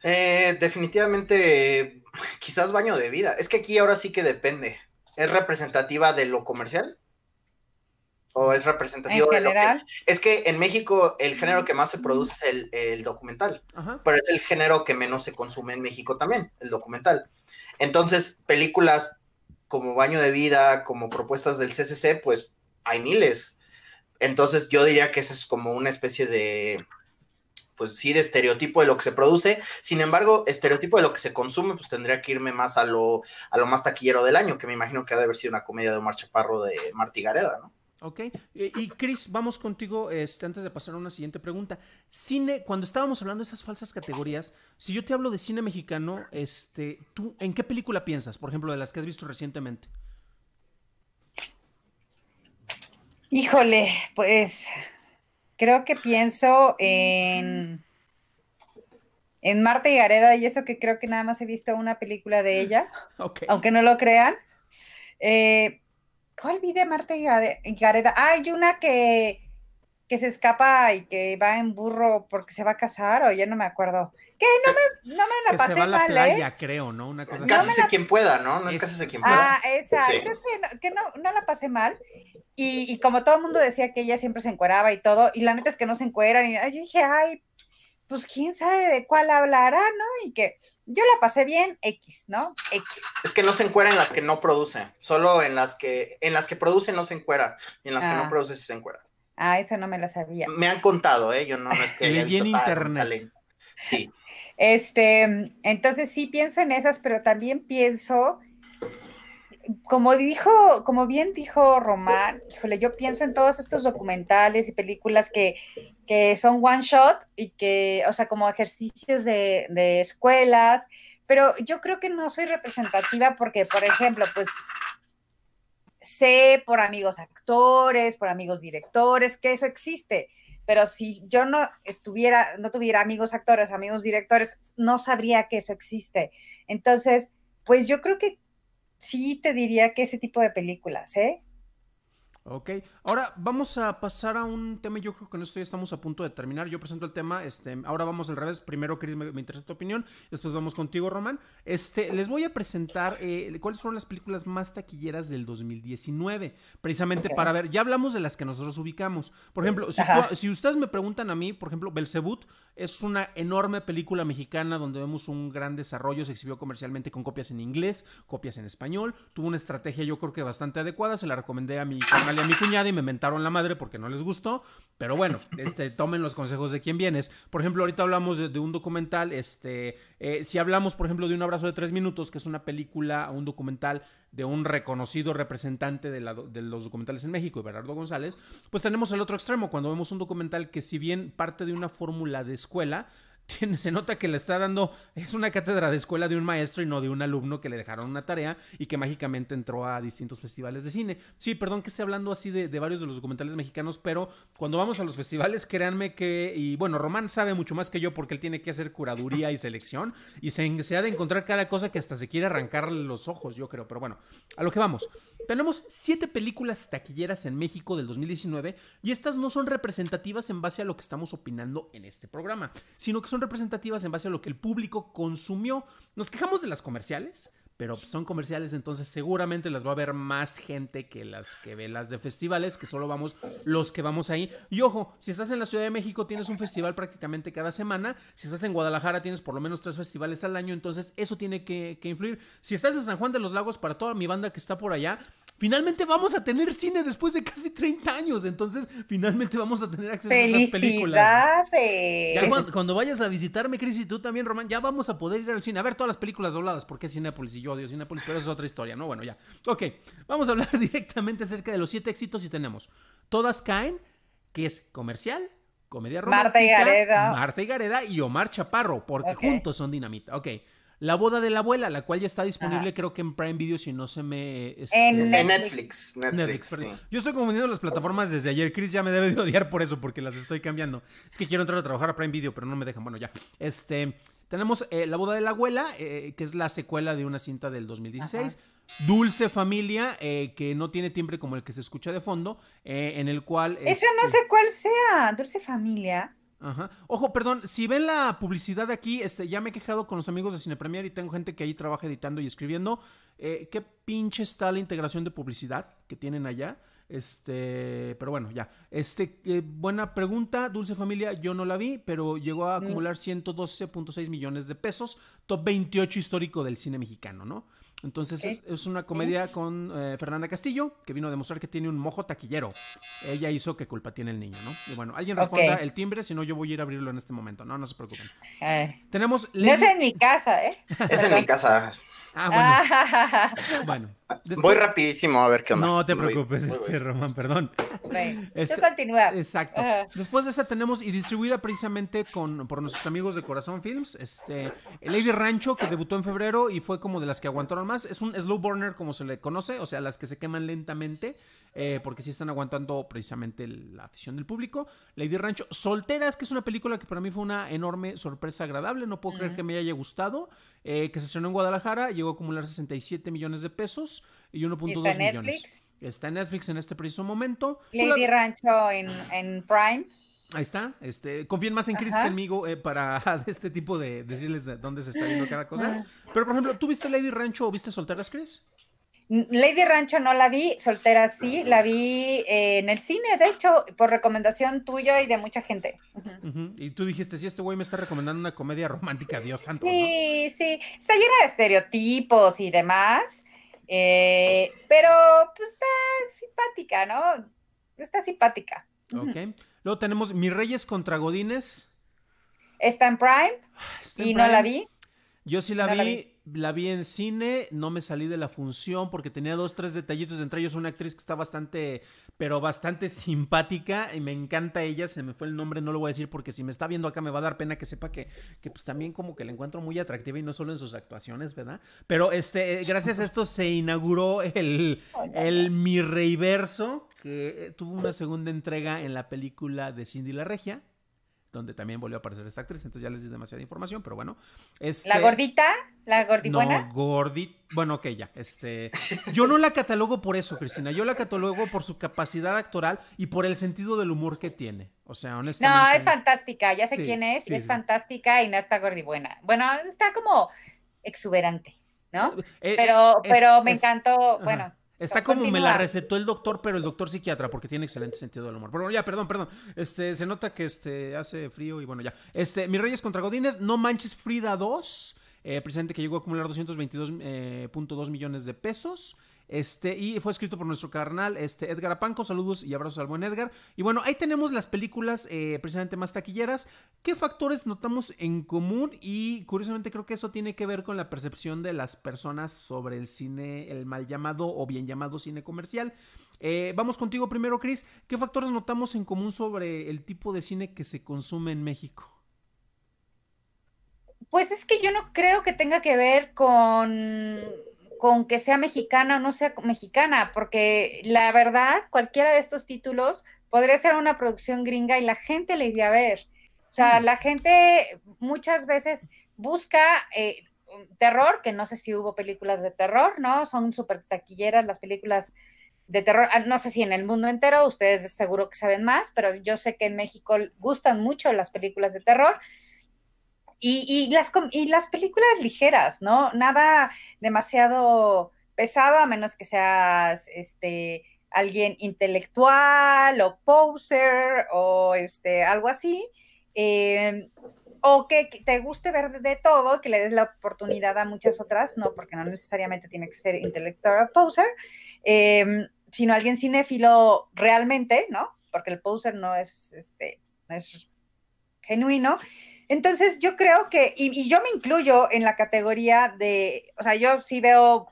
Eh, definitivamente, quizás baño de vida. Es que aquí ahora sí que depende. ¿Es representativa de lo comercial? ¿O es representativo que... Es que en México el género que más se produce es el, documental, pero es el género que menos se consume en México también, el documental. Entonces, películas como Baño de Vida, como propuestas del CCC, pues hay miles. Entonces, yo diría que ese es como una especie de, pues sí, de estereotipo de lo que se produce. Sin embargo, estereotipo de lo que se consume, pues tendría que irme más a lo, a lo más taquillero del año, que me imagino que ha de haber sido una comedia de Omar Chaparro de Martí Gareda, ¿no? Ok. Y Chris, vamos contigo este, antes de pasar a una siguiente pregunta. Cine, cuando estábamos hablando de esas falsas categorías, si yo te hablo de cine mexicano, este, ¿tú en qué película piensas? Por ejemplo, de las que has visto recientemente. Híjole, pues creo que pienso en, en Marta y Gareda y eso que creo que nada más he visto una película de ella, aunque no lo crean. Eh, ¿Cuál vi de Marta y Gareda? Ah, hay una que, que se escapa y que va en burro porque se va a casar o ya no me acuerdo. Que no me, no me la que pasé se va a la playa, ¿eh? creo, ¿no? Una cosa Cásese quien pueda, ¿no? No es, casi se quien ah, pueda. Ah, esa. que, no, no, la pasé mal. Y, y como todo el mundo decía que ella siempre se encueraba y todo, y la neta es que no se encueran. Y yo dije, ay, pues quién sabe de cuál hablará, ¿no? Y que yo la pasé bien, X, ¿no? X. Es que no se encuera en las que no produce, solo en las que, en las que produce no se encuera, y en las que no ah. produce sí se encuera. Ah, esa no me la sabía. Me han contado, ¿eh? Yo no, es que [LAUGHS] internet. Sí. [LAUGHS] Este, entonces sí pienso en esas, pero también pienso como dijo, como bien dijo Román, híjole, yo pienso en todos estos documentales y películas que, son one shot y que, o sea, como ejercicios de, de escuelas, pero yo creo que no soy representativa porque, por ejemplo, pues sé por amigos actores, por amigos directores, que eso existe. Pero si yo no estuviera, no tuviera amigos actores, amigos directores, no sabría que eso existe. Entonces, pues yo creo que sí te diría que ese tipo de películas, ¿eh? Ok, ahora vamos a pasar a un tema, yo creo que en esto ya estamos a punto de terminar, yo presento el tema, este, ahora vamos al revés, primero Chris, me, interesa tu opinión, después vamos contigo Román, este, les voy a presentar eh, cuáles fueron las películas más taquilleras del 2019, precisamente para ver, ya hablamos de las que nosotros ubicamos, por ejemplo, si, ustedes me preguntan a mí, por ejemplo, Belzebut es una enorme película mexicana donde vemos un gran desarrollo, se exhibió comercialmente con copias en inglés, copias en español, tuvo una estrategia yo creo que bastante adecuada, se la recomendé a mi canal mi cuñada y me mentaron la madre porque no les gustó. Pero bueno, [LAUGHS] este, tomen los consejos de quien vienes. Por ejemplo, ahorita hablamos de, un documental. Este, eh, si hablamos, por ejemplo, de Un Abrazo de Tres Minutos, que es una película, un documental de un reconocido representante de, los documentales en México, Bernardo González, pues tenemos el otro extremo, cuando vemos un documental que si bien parte de una fórmula de escuela, se nota que le está dando, es una cátedra de escuela de un maestro y no de un alumno que le dejaron una tarea y que mágicamente entró a distintos festivales de cine. Sí, perdón que esté hablando así de, de varios de los documentales mexicanos, pero cuando vamos a los festivales, créanme que, y bueno, Román sabe mucho más que yo porque él tiene que hacer curaduría y selección y se, se ha de encontrar cada cosa que hasta se quiere arrancar los ojos, yo creo, pero bueno, a lo que vamos. Tenemos siete películas taquilleras en México del 2019 y estas no son representativas en base a lo que estamos opinando en este programa, sino que son representativas en base a lo que el público consumió. Nos quejamos de las comerciales, pero son comerciales, entonces seguramente las va a ver más gente que las que ve las de festivales, que solo vamos los que vamos ahí. Y ojo, si estás en la Ciudad de México tienes un festival prácticamente cada semana, si estás en Guadalajara tienes por lo menos tres festivales al año, entonces eso tiene que, que influir. Si estás en San Juan de los Lagos, para toda mi banda que está por allá, finalmente vamos a tener cine después de casi 30 años, entonces finalmente vamos a tener acceso a las películas. Ya cuando, vayas a visitarme, Cris, y tú también, Román, ya vamos a poder ir al cine a ver todas las películas dobladas, porque es Cinepolis y yo odio Cinepolis, pero eso es otra historia, ¿no? Bueno, ya. Ok, vamos a hablar [LAUGHS] directamente acerca de los siete éxitos y tenemos Todas caen, que es comercial, comedia romántica. Marta y Gareda. Marta y Gareda y Omar Chaparro, porque juntos son dinamita. Ok. La boda de la abuela, la cual ya está disponible creo que en Prime Video, si no se me... Este, en Netflix. Netflix, Yo estoy confundiendo las plataformas desde ayer. Chris ya me debe de odiar por eso, porque las estoy cambiando. Es que quiero entrar a trabajar a Prime Video, pero no me dejan. Bueno, ya. Este, tenemos eh, La boda de la abuela, eh, que es la secuela de una cinta del 2016. Dulce Familia, eh, que no tiene timbre como el que se escucha de fondo, en el cual... Esa no sé cuál sea, Dulce Familia. Ajá. Ojo, perdón, si ven la publicidad de aquí, este, ya me he quejado con los amigos de Cine Premier y tengo gente que ahí trabaja editando y escribiendo. Eh, qué pinche está la integración de publicidad que tienen allá. Este, pero bueno, ya. Este, eh, buena pregunta, Dulce Familia, yo no la vi, pero llegó a mm. acumular 112.6 millones de pesos, top 28 histórico del cine mexicano, ¿no? Entonces es, una comedia con eh, Fernanda Castillo, que vino a demostrar que tiene un mojo taquillero. Ella hizo que culpa tiene el niño, ¿no? Y bueno, alguien responda el timbre, si no yo voy a ir a abrirlo en este momento, ¿no? No se preocupen. Tenemos... No es en mi casa, ¿eh? [LAUGHS] Es en mi casa. Ah, bueno. [LAUGHS] bueno Voy rapidísimo a ver qué onda. No te preocupes, este, Román, perdón. Este, exacto. Después de esa tenemos, y distribuida precisamente con, por nuestros amigos de Corazón Films, este, Lady Rancho, que debutó en febrero y fue como de las que aguantaron más es un slow burner, como se le conoce, o sea, las que se queman lentamente, eh, porque sí están aguantando precisamente la afición del público. Lady Rancho, Solteras, que es una película que para mí fue una enorme sorpresa agradable. No puedo creer mm. que me haya gustado. Eh, que se estrenó en Guadalajara, llegó a acumular 67 millones de pesos y 1.2 millones. Está en Netflix en este preciso momento. Lady Rancho en, en Prime. Ahí está. Este, confíen más en Chris que en eh, para [LAUGHS] este tipo de decirles de dónde se está viendo cada cosa. Ah. Pero, por ejemplo, ¿tú viste Lady Rancho o viste Solteras, Chris? Lady Rancho no la vi, Soltera sí, la vi eh, en el cine, de hecho, por recomendación tuya y de mucha gente. Y tú dijiste, sí, este güey me está recomendando una comedia romántica, Dios santo. Sí, sí, está llena de estereotipos y demás, eh, pero pues está simpática, ¿no? Está simpática. Ok. Luego tenemos Mis Reyes contra Godines. Está en Prime. Ah, y no la vi. Yo sí la, vi, la vi, en cine, no me salí de la función porque tenía dos, tres detallitos, entre ellos una actriz que está bastante pero bastante simpática y me encanta ella, se me fue el nombre, no lo voy a decir porque si me está viendo acá me va a dar pena que sepa que, pues también como que la encuentro muy atractiva y no solo en sus actuaciones, ¿verdad? Pero este, gracias a esto se inauguró el, el Mi Reiverso, que eh, tuvo una segunda entrega en la película de Cindy la Regia, donde también volvió a aparecer esta actriz. Entonces ya les di demasiada información, pero bueno. Este, ¿La gordita? ¿La gordibuena? No, gordi... Bueno, que ya. Este, yo no la catalogo por eso, Cristina. Yo la catalogo por su capacidad actoral y por el sentido del humor que tiene. O sea, honestamente. No, es fantástica. Ya sé quién es. es fantástica y no está gordibuena. Bueno, está como exuberante, ¿no? Eh, pero, pero me encantó. Bueno Está como me la recetó el doctor, pero el doctor psiquiatra, porque tiene excelente sentido del humor. Pero bueno, ya, perdón, perdón. Este, se nota que este hace frío y bueno, ya. Este, Mis Reyes contra Godines, No Manches Frida 2, eh, presidente que llegó a acumular 222.2 eh, millones de pesos. Este, y fue escrito por nuestro carnal este, Edgar Apanco. Saludos y abrazos al buen Edgar. Y bueno, ahí tenemos las películas eh, precisamente más taquilleras. ¿Qué factores notamos en común? Y curiosamente creo que eso tiene que ver con la percepción de las personas sobre el cine, el mal llamado o bien llamado cine comercial. Eh, vamos contigo primero, Chris. ¿Qué factores notamos en común sobre el tipo de cine que se consume en México? Pues es que yo no creo que tenga que ver con con que sea mexicana o no sea mexicana, porque la verdad, cualquiera de estos títulos podría ser una producción gringa y la gente le iría a ver. O sea, la gente muchas veces busca eh, terror, que no sé si hubo películas de terror, ¿no? Son súper taquilleras las películas de terror. Ah, no sé si en el mundo entero, ustedes seguro que saben más, pero yo sé que en México gustan mucho las películas de terror. Y, las, y las películas ligeras, ¿no? Nada demasiado pesado, a menos que seas este alguien intelectual o poser o este algo así. Eh, o que te guste ver de todo, que le des la oportunidad a muchas otras, no, porque no necesariamente tiene que ser intelectual o poser, em, sino alguien cinéfilo realmente, ¿no? Porque el poser no es, este, no es genuino. Entonces yo creo que, y, yo me incluyo en la categoría de, o sea, yo sí veo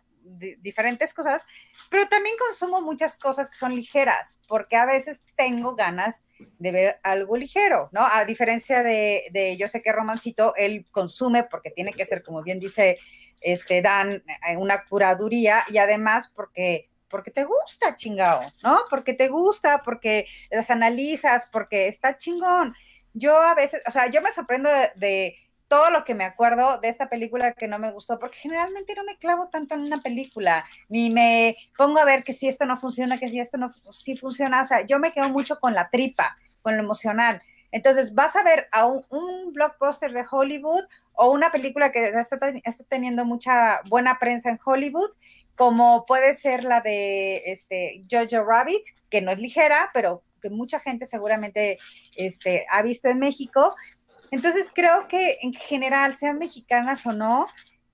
diferentes cosas, pero también consumo muchas cosas que son ligeras, porque a veces tengo ganas de ver algo ligero, ¿no? A diferencia de, yo sé que Romancito, él consume porque tiene que ser, como bien dice, este, Dan, eh, una curaduría y además porque porque te gusta, chingado, ¿no? Porque te gusta, porque las analizas, porque está chingón yo a veces, o sea, yo me sorprendo de, todo lo que me acuerdo de esta película que no me gustó, porque generalmente no me clavo tanto en una película, ni me pongo a ver que si esto no funciona, que si esto no si funciona, o sea, yo me quedo mucho con la tripa, con lo emocional. Entonces, vas a ver a un, un blockbuster de Hollywood o una película que está, teniendo mucha buena prensa en Hollywood, como puede ser la de este, Jojo Rabbit, que no es ligera, pero que mucha gente seguramente este, ha visto en México. Entonces creo que en general, sean mexicanas o no,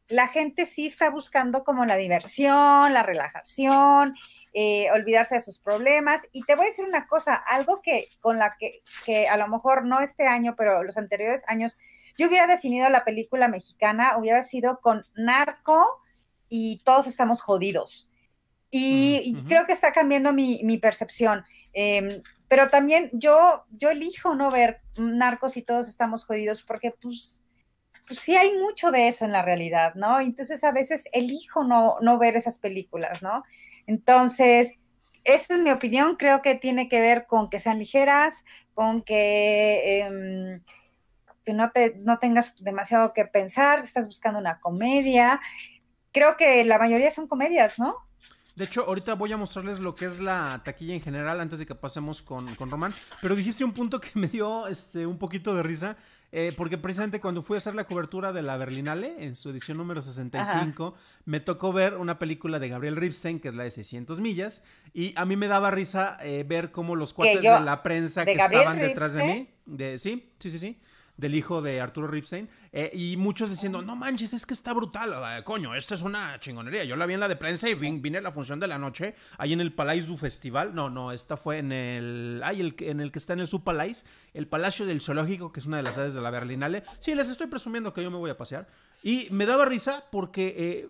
la gente sí está buscando como la diversión, la relajación, eh, olvidarse de sus problemas. Y te voy a decir una cosa, algo que con la que, a lo mejor no este año, pero los anteriores años, yo hubiera definido la película mexicana, hubiera sido con narco y todos estamos jodidos. Y, mm, creo que está cambiando mi, mi percepción. Em, pero también yo, yo elijo no ver narcos y todos estamos jodidos porque pues, pues sí hay mucho de eso en la realidad, ¿no? Entonces a veces elijo no, no ver esas películas, ¿no? Entonces, esa es mi opinión, creo que tiene que ver con que sean ligeras, con que, em, que no, te, no tengas demasiado que pensar, estás buscando una comedia. Creo que la mayoría son comedias, ¿no? De hecho, ahorita voy a mostrarles lo que es la taquilla en general antes de que pasemos con, con Román. Pero dijiste un punto que [LAUGHS] me dio este, un poquito de risa. Eh, porque precisamente cuando fui a hacer la cobertura de la Berlinale, en su edición número 65, me tocó ver una película de Gabriel Ripstein, que es la de 600 millas, y a mí me daba risa eh, ver cómo los cuates de la prensa que estaban detrás de mí, de, sí, sí, sí, sí, del hijo de Arturo Ripstein, eh, y muchos diciendo, no manches, es que está brutal, ah, coño, esta es una chingonería. Yo la vi en la de prensa y vine a la función de la noche, ahí en el Palais du Festival, no, no, esta fue en el, ay, el, en el que está en el Palais, el Palacio del Zoológico, que es una de las sedes de la Berlinale. Sí, les estoy presumiendo que yo me voy a pasear. Y me daba risa porque eh,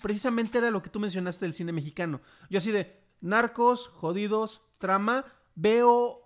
precisamente era lo que tú mencionaste del cine mexicano. Yo así de, narcos, jodidos, trama, veo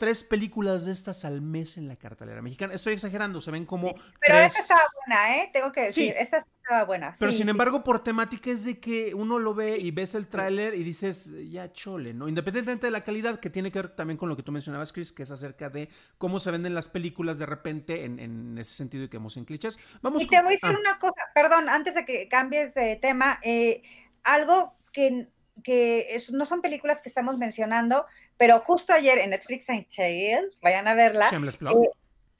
tres películas de estas al mes en la cartelera mexicana. Estoy exagerando, se ven como. pero esta estaba buena, ¿eh? Tengo que decir, esta estaba buena. Pero sin embargo, por temática es de que uno lo ve y ves el tráiler y dices, ya chole, ¿no? Independientemente de la calidad, que tiene que ver también con lo que tú mencionabas, Chris, que es acerca de cómo se venden las películas de repente en, ese sentido y que hemos en clichés. Vamos y te voy a decir ah. una cosa, perdón, antes de que cambies de tema, eh, algo que que no son películas que estamos mencionando, pero justo ayer en Netflix and Chill, vayan a verla. Eh,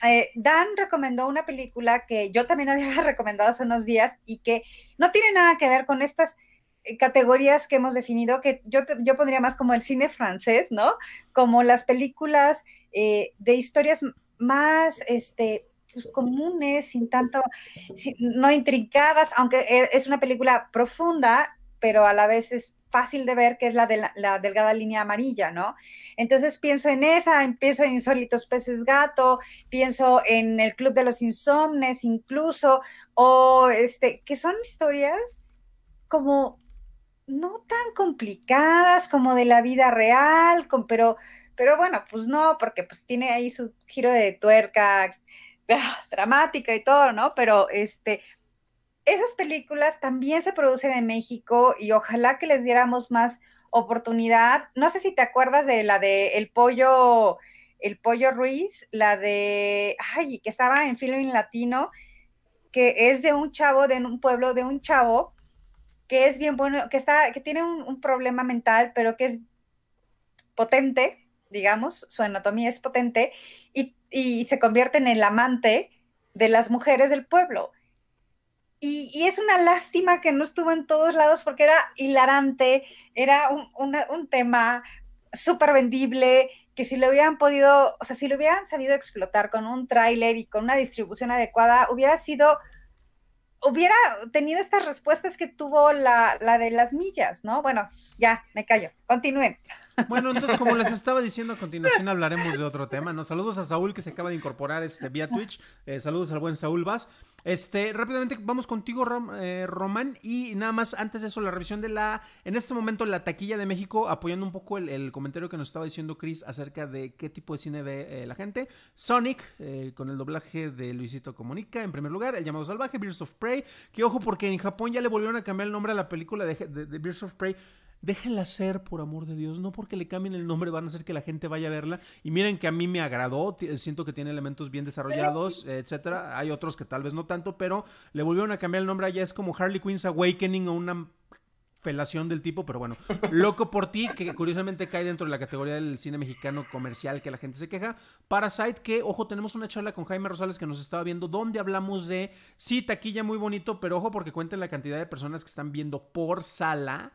eh, Dan recomendó una película que yo también [LAUGHS] había recomendado hace unos días y que no tiene nada que ver con estas eh, categorías que hemos definido, que yo, yo pondría más como el cine francés, ¿no? Como las películas de historias más este, pues, comunes, sin tanto, no intrincadas, aunque es una película profunda, pero a la vez es fácil de ver, que es la, de la, delgada línea amarilla, ¿no? Entonces pienso en esa, pienso en Insólitos Peces Gato, pienso en El Club de los Insomnes incluso, o este, que son historias como no tan complicadas como de la vida real, pero, pero bueno, pues no, porque pues tiene ahí su giro de tuerca [LAUGHS] dramática y todo, ¿no? Pero este, esas películas también se producen en México y ojalá que les diéramos más oportunidad. No sé si te acuerdas de la de El Pollo, El Pollo Ruiz, la de, ay, que estaba en Film Latino, que es de un chavo, de un pueblo, de un chavo que es bien bueno, que está, que tiene un, problema mental, pero que es potente, digamos, su anatomía es potente y, y se convierte en el amante de las mujeres del pueblo y, es una lástima que no estuvo en todos lados porque era hilarante, era un, tema súper vendible, que si lo hubieran podido, o sea, si lo hubieran sabido explotar con un tráiler y con una distribución adecuada, hubiera sido, hubiera tenido estas respuestas que tuvo la, la de las millas, ¿no? Bueno, ya, me callo. Continúen. Bueno, entonces, como les [LAUGHS] estaba diciendo, a continuación hablaremos de otro tema. Nos saludos a Saúl, que se acaba de incorporar este, vía Twitch. Eh, saludos al buen Saúl Vaz. Este, rápidamente vamos contigo, eh, Román. Y nada más, antes de eso, la revisión de la, en este momento, la taquilla de México, apoyando un poco el, comentario que nos estaba diciendo Chris acerca de qué tipo de cine ve eh, la gente. Sonic, con el doblaje de Luisito Comunica, en primer lugar. El llamado salvaje, Birds of Prey. Que ojo, porque en Japón ya le volvieron a cambiar el nombre a la película de, de, de Birds of Prey déjenla ser por amor de Dios, no porque le cambien el nombre van a hacer que la gente vaya a verla. Y miren que a mí me agradó, siento que tiene elementos bien desarrollados, etcétera. Hay otros que tal vez no tanto, pero le volvieron a cambiar el nombre ya es como Harley Quinn's Awakening o una felación del tipo, pero bueno, [LAUGHS] Loco por ti, que curiosamente cae dentro de la categoría del cine mexicano comercial que la gente se queja, Parasite, que ojo, tenemos una charla con Jaime Rosales que nos estaba viendo, donde hablamos de, sí, taquilla muy bonito, pero ojo porque cuenten la cantidad de personas que están viendo por sala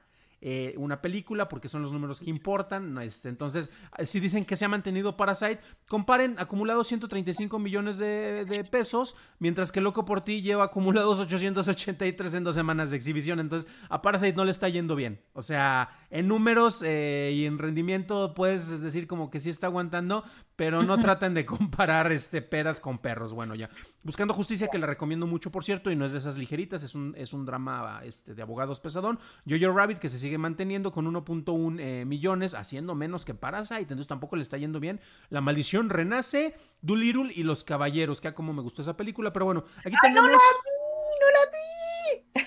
eh, una película porque son los números que importan. Este, entonces, si dicen que se ha mantenido Parasite, comparen, acumulado 135 millones de, pesos, mientras que Loco por ti lleva acumulados 883 en dos semanas de exhibición. Entonces, a Parasite no le está yendo bien. O sea, en números eh, y en rendimiento puedes decir como que sí está aguantando, pero no traten de comparar este, peras con perros. Bueno, ya. Buscando Justicia, que le recomiendo mucho, por cierto, y no es de esas ligeritas, es un, es un drama este, de abogados pesadón. Jojo Rabbit, que se sigue manteniendo con 1.1 eh, millones, haciendo menos que Parasite, entonces tampoco le está yendo bien. La Maldición Renace, Doolittle y Los Caballeros, que a ah, cómo me gustó esa película, pero bueno, aquí tenemos... no la vi! ¡No la vi!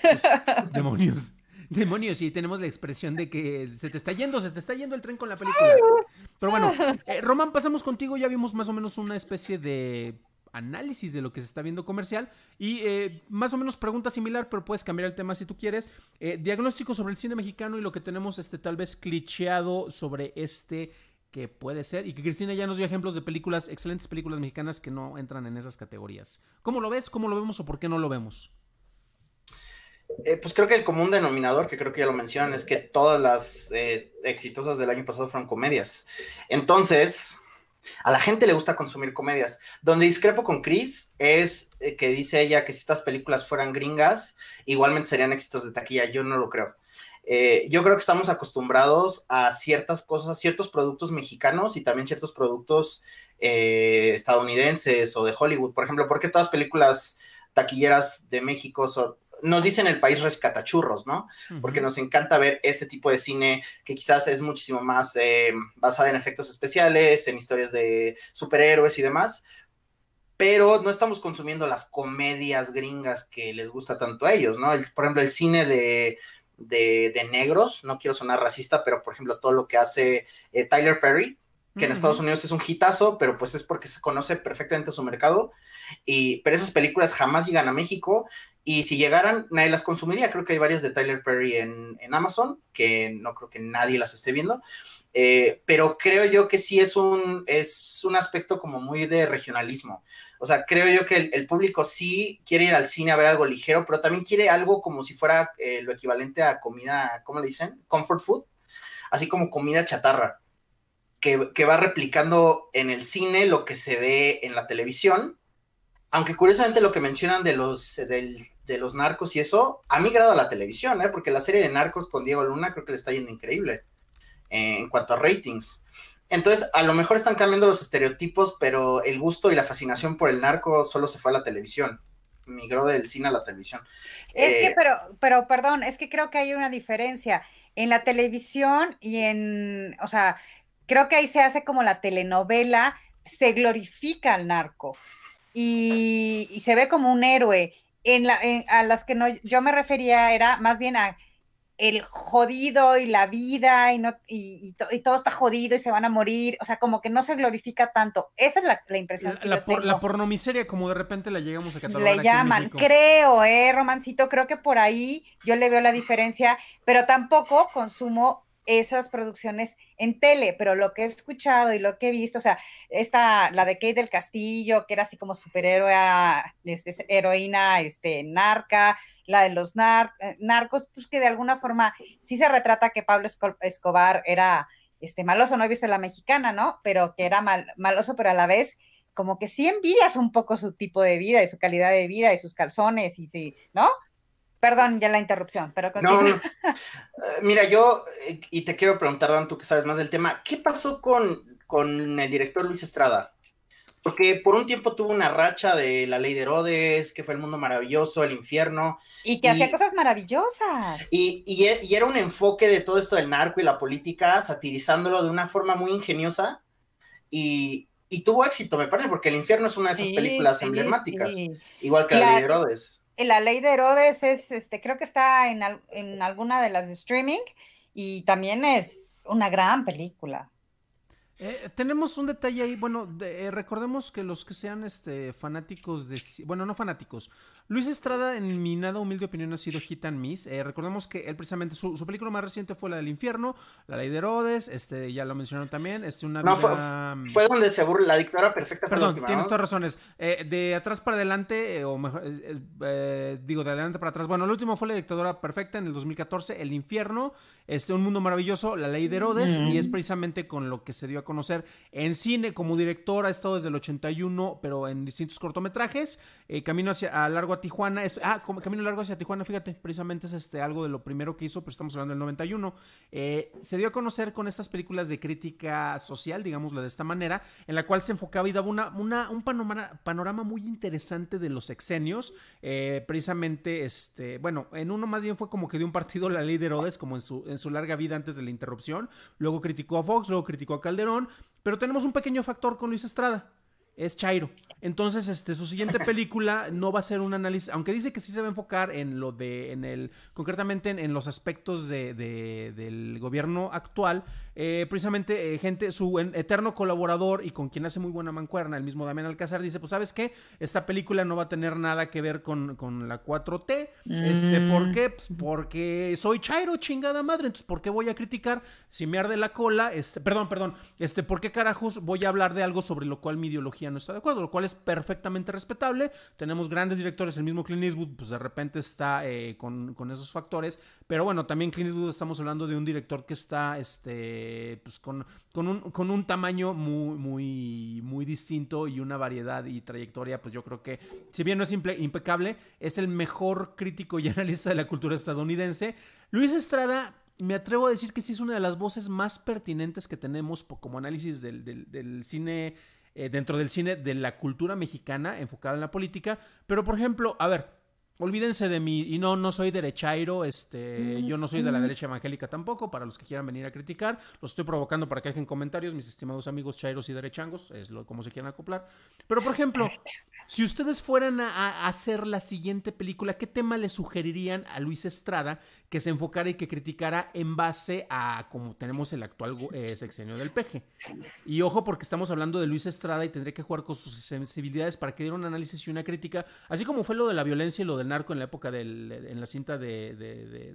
Pues, demonios. Demonios, y tenemos la expresión de que se te está yendo, se te está yendo el tren con la película. Pero bueno, eh, Román, pasamos contigo, ya vimos más o menos una especie de análisis de lo que se está viendo comercial y eh, más o menos pregunta similar, pero puedes cambiar el tema si tú quieres. Eh, diagnóstico sobre el cine mexicano y lo que tenemos este tal vez clicheado sobre este que puede ser y que Cristina ya nos dio ejemplos de películas, excelentes películas mexicanas que no entran en esas categorías. ¿Cómo lo ves? ¿Cómo lo vemos o por qué no lo vemos? Eh, pues creo que el común denominador, que creo que ya lo mencionan, es que todas las eh, exitosas del año pasado fueron comedias. Entonces, a la gente le gusta consumir comedias. Donde discrepo con Chris es eh, que dice ella que si estas películas fueran gringas, igualmente serían éxitos de taquilla. Yo no lo creo. yo creo que estamos acostumbrados a ciertas cosas, ciertos productos mexicanos y también ciertos productos estadounidenses o de Hollywood. Por ejemplo, ¿por qué todas películas taquilleras de México son nos dicen el país rescatachurros, ¿no? Porque nos encanta ver este tipo de cine que quizás es muchísimo más eh, basada en efectos especiales, en historias de superhéroes y demás, pero no estamos consumiendo las comedias gringas que les gusta tanto a ellos, ¿no? por ejemplo, el cine de, de, negros, no quiero sonar racista, pero por ejemplo, todo lo que hace eh, Tyler Perry, que en Estados Unidos es un hitazo, pero pues es porque se conoce perfectamente su mercado. Y, pero esas películas jamás llegan a México y si llegaran, nadie las consumiría. Creo que hay varias de Tyler Perry en, Amazon, que no creo que nadie las esté viendo. Eh, pero creo yo que sí es un, es un aspecto como muy de regionalismo. O sea, creo yo que el, público sí quiere ir al cine a ver algo ligero, pero también quiere algo como si fuera eh, lo equivalente a comida, ¿cómo le dicen? Comfort food, así como comida chatarra que, va replicando en el cine lo que se ve en la televisión. Aunque curiosamente lo que mencionan de los, de los narcos y eso, ha migrado a la televisión, ¿eh? porque la serie de narcos con Diego Luna creo que le está yendo increíble eh, en cuanto a ratings. Entonces, a lo mejor están cambiando los estereotipos, pero el gusto y la fascinación por el narco solo se fue a la televisión migró del cine a la televisión. Es que, eh, pero, pero, perdón, es que creo que hay una diferencia en la televisión y en, o sea, Creo que ahí se hace como la telenovela, se glorifica al narco y, se ve como un héroe. En a las que no, yo me refería era más bien a el jodido y la vida y, no, y, todo está jodido y se van a morir. O sea, como que no se glorifica tanto. Esa es la, impresión. La, pornomiseria, como de repente la llegamos a catalogar. Le llaman, creo, eh, Romancito, creo que por ahí yo le veo la diferencia, pero tampoco consumo esas producciones en tele, pero lo que he escuchado y lo que he visto, o sea, esta, la de Kate del Castillo, que era así como superhéroe, este, heroína este, narca, la de los eh, narcos, pues que de alguna forma sí se retrata que Pablo Escobar era este, maloso, no he visto la mexicana, ¿no? Pero que era maloso, pero a la vez como que sí envidias un poco su tipo de vida y su calidad de vida y sus calzones y sí, ¿no? Perdón, ya la interrupción, pero continúa. No, eh, Mira, yo, eh, y te quiero preguntar, Dan, tú que sabes más del tema, ¿qué pasó con, con el director Luis Estrada? Porque por un tiempo tuvo una racha de La Ley de Herodes, que fue El Mundo Maravilloso, El Infierno. Y que hacía cosas maravillosas. Y, y, era un enfoque de todo esto del narco y la política, satirizándolo de una forma muy ingeniosa. Y, tuvo éxito, me parece, porque El Infierno es una de esas películas emblemáticas, igual que La, la Ley de Herodes la ley de Herodes es, este, creo que está en, alguna de las de streaming y también es una gran película. Eh, tenemos un detalle ahí, bueno, eh, recordemos que los que sean este, fanáticos de, bueno, no fanáticos, Luis Estrada, en mi nada humilde opinión, ha sido hit and miss. Eh, recordemos que él precisamente, su, película más reciente fue la del infierno, la ley de Herodes, este, ya lo mencionaron también, este, una no, fue, mm, donde se aburre, la dictadura perfecta Perdón, tienes todas razones. Eh, de atrás para adelante, eh, o mejor, digo, de adelante para atrás, bueno, el último fue la dictadura perfecta en el 2014, el infierno, este, un mundo maravilloso, la ley de Herodes, y es mm. precisamente con lo que se dio a conocer en cine, como director, ha estado desde el 81, pero en distintos cortometrajes, camino hacia, a largo Tijuana. ah, Camino Largo hacia Tijuana, fíjate, precisamente es este, algo de lo primero que hizo, pero estamos hablando del 91. Eh, se dio a conocer con estas películas de crítica social, digámoslo de esta manera, en la cual se enfocaba y daba un panorama, muy interesante de los exenios. Eh, precisamente, este, bueno, en uno más bien fue como que dio un partido la ley de Herodes, como en su, en su larga vida antes de la interrupción. Luego criticó a Fox, luego criticó a Calderón. Pero tenemos un pequeño factor con Luis Estrada es Chairo. Entonces, este, su siguiente [LAUGHS] película no va a ser un análisis, aunque dice que sí se va a enfocar en lo de, en el, concretamente en, los aspectos de, del gobierno actual, eh, precisamente, eh, gente, su eterno colaborador y con quien hace muy buena mancuerna, el mismo Damián Alcázar, dice: Pues, ¿sabes que Esta película no va a tener nada que ver con, la 4T. Este, mm. ¿Por qué? Pues porque soy Chairo, chingada madre. Entonces, ¿por qué voy a criticar si me arde la cola? Este, perdón, perdón. Este, ¿por qué carajos voy a hablar de algo sobre lo cual mi ideología no está de acuerdo? Lo cual es perfectamente respetable. Tenemos grandes directores, el mismo Clint Eastwood, pues de repente está eh, con, con esos factores. Pero bueno, también Clint Eastwood estamos hablando de un director que está este eh, pues con, con, un, tamaño muy, muy, muy distinto y una variedad y trayectoria, pues yo creo que, si bien no es impecable, es el mejor crítico y [LAUGHS] analista de la cultura estadounidense. Luis Estrada, me atrevo a decir que sí es una de las voces más pertinentes que tenemos como análisis del, cine, eh, dentro del cine de la cultura mexicana enfocada en la política. Pero, por ejemplo, a ver, olvídense de mí, y no, no soy derechairo, este, yo no soy de la derecha evangélica tampoco, para los que quieran venir a criticar, los estoy provocando para que dejen comentarios, mis estimados amigos chairos y derechangos, es lo, como se quieran acoplar. Pero, por ejemplo, si ustedes fueran a hacer la siguiente película, ¿qué tema le sugerirían a Luis Estrada que se enfocara y que criticara en base a como tenemos el actual eh, sexenio del peje. Y ojo porque estamos hablando de Luis Estrada y tendría que jugar con sus sensibilidades para que diera un análisis y una crítica, así como fue lo de la violencia y lo del narco en la época del, en la cinta de,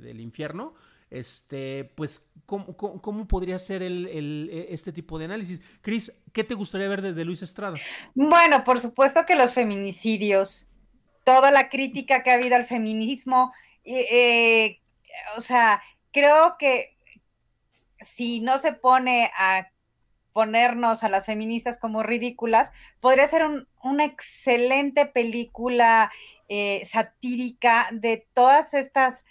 del infierno este, pues, ¿cómo, podría ser el, e, este tipo de análisis? Cris, ¿qué te gustaría ver de Luis Estrada? Bueno, por supuesto que los feminicidios, toda la crítica que ha habido al feminismo, eh, eh o sea, creo que si no se pone a ponernos a las feministas como ridículas, podría ser una excelente película eh, satírica de todas estas,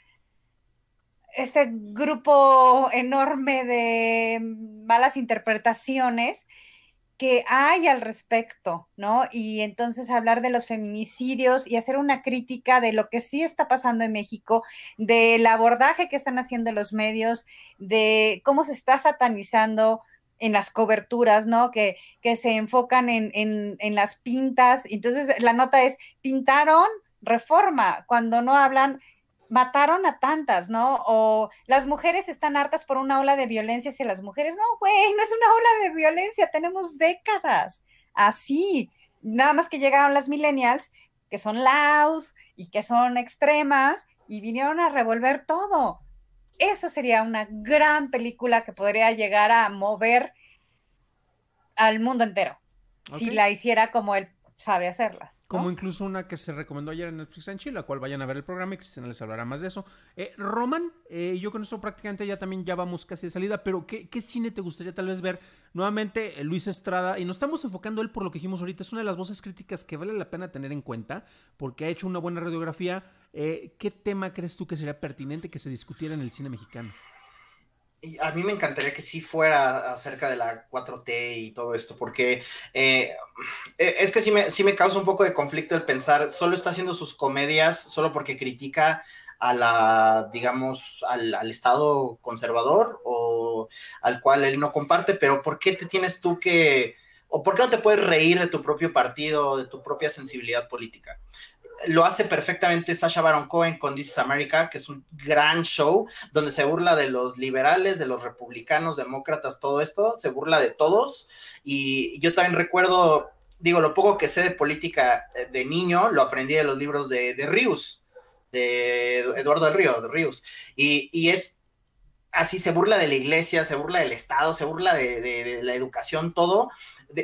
este grupo enorme de malas interpretaciones que hay al respecto, ¿no? Y entonces hablar de los feminicidios y hacer una crítica de lo que sí está pasando en México, del abordaje que están haciendo los medios, de cómo se está satanizando en las coberturas, ¿no? Que, que se enfocan en, en, en las pintas. Entonces, la nota es, pintaron reforma, cuando no hablan mataron a tantas, ¿no? O las mujeres están hartas por una ola de violencia hacia las mujeres. No, güey, no es una ola de violencia, tenemos décadas así. Nada más que llegaron las millennials, que son loud y que son extremas, y vinieron a revolver todo. Eso sería una gran película que podría llegar a mover al mundo entero. Si la hiciera como el sabe hacerlas. Como incluso una que se recomendó ayer en Netflix en Chile, la cual vayan a ver el programa y Cristina les hablará más de eso. Eh, Roman, eh, yo con eso prácticamente ya también ya vamos casi de salida, pero ¿qué, cine te gustaría tal vez ver? Nuevamente, eh, Luis Estrada, y nos estamos enfocando él por lo que dijimos ahorita, es una de las voces críticas que vale la pena tener en cuenta, porque ha hecho una buena radiografía. Eh, ¿Qué tema crees tú que sería pertinente que se discutiera en el cine mexicano? a mí me encantaría que sí fuera acerca de la 4T y todo esto, porque eh, e, es que sí me, causa un poco de conflicto el pensar, solo está haciendo sus comedias solo porque critica a la, digamos, al, al, Estado conservador o al cual él no comparte, pero ¿por qué te tienes tú que, o por qué no te puedes reír de tu propio partido, de tu propia sensibilidad política? lo hace perfectamente Sasha Baron Cohen con This is America, que es un gran show donde se burla de los liberales, de los republicanos, demócratas, todo esto, se burla de todos. Y yo también recuerdo, digo, lo poco que sé de política eh, de niño, lo aprendí de los libros de, de Rius, de Eduardo del Río, de Ríos. Y, es así, se burla de la iglesia, se burla del Estado, se burla de, de la educación, todo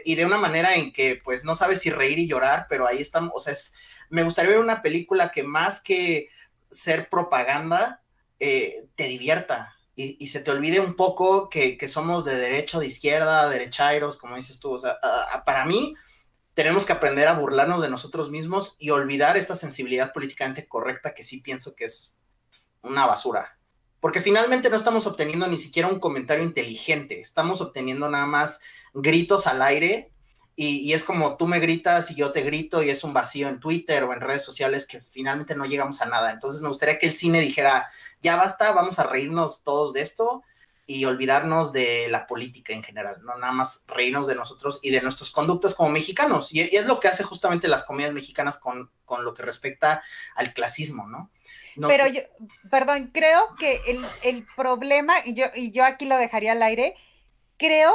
y de una manera en que pues no sabes si reír y llorar, pero ahí estamos, o sea, es, me gustaría ver una película que más que ser propaganda, eh, te divierta y, se te olvide un poco que, somos de derecho, de izquierda, derechairos, como dices tú, o sea, para mí tenemos que aprender a burlarnos de nosotros mismos y olvidar esta sensibilidad políticamente correcta que sí pienso que es una basura porque finalmente no estamos obteniendo ni siquiera un comentario inteligente, estamos obteniendo nada más gritos al aire y, es como tú me gritas y yo te grito y es un vacío en Twitter o en redes sociales que finalmente no llegamos a nada. Entonces me gustaría que el cine dijera, ya basta, vamos a reírnos todos de esto y olvidarnos de la política en general, no nada más reírnos de nosotros y de nuestras conductas como mexicanos. Y, es lo que hace justamente las comedias mexicanas con, lo que respecta al clasismo, ¿no? Pero yo, perdón, creo que el, problema, y yo, y yo aquí lo dejaría al aire, creo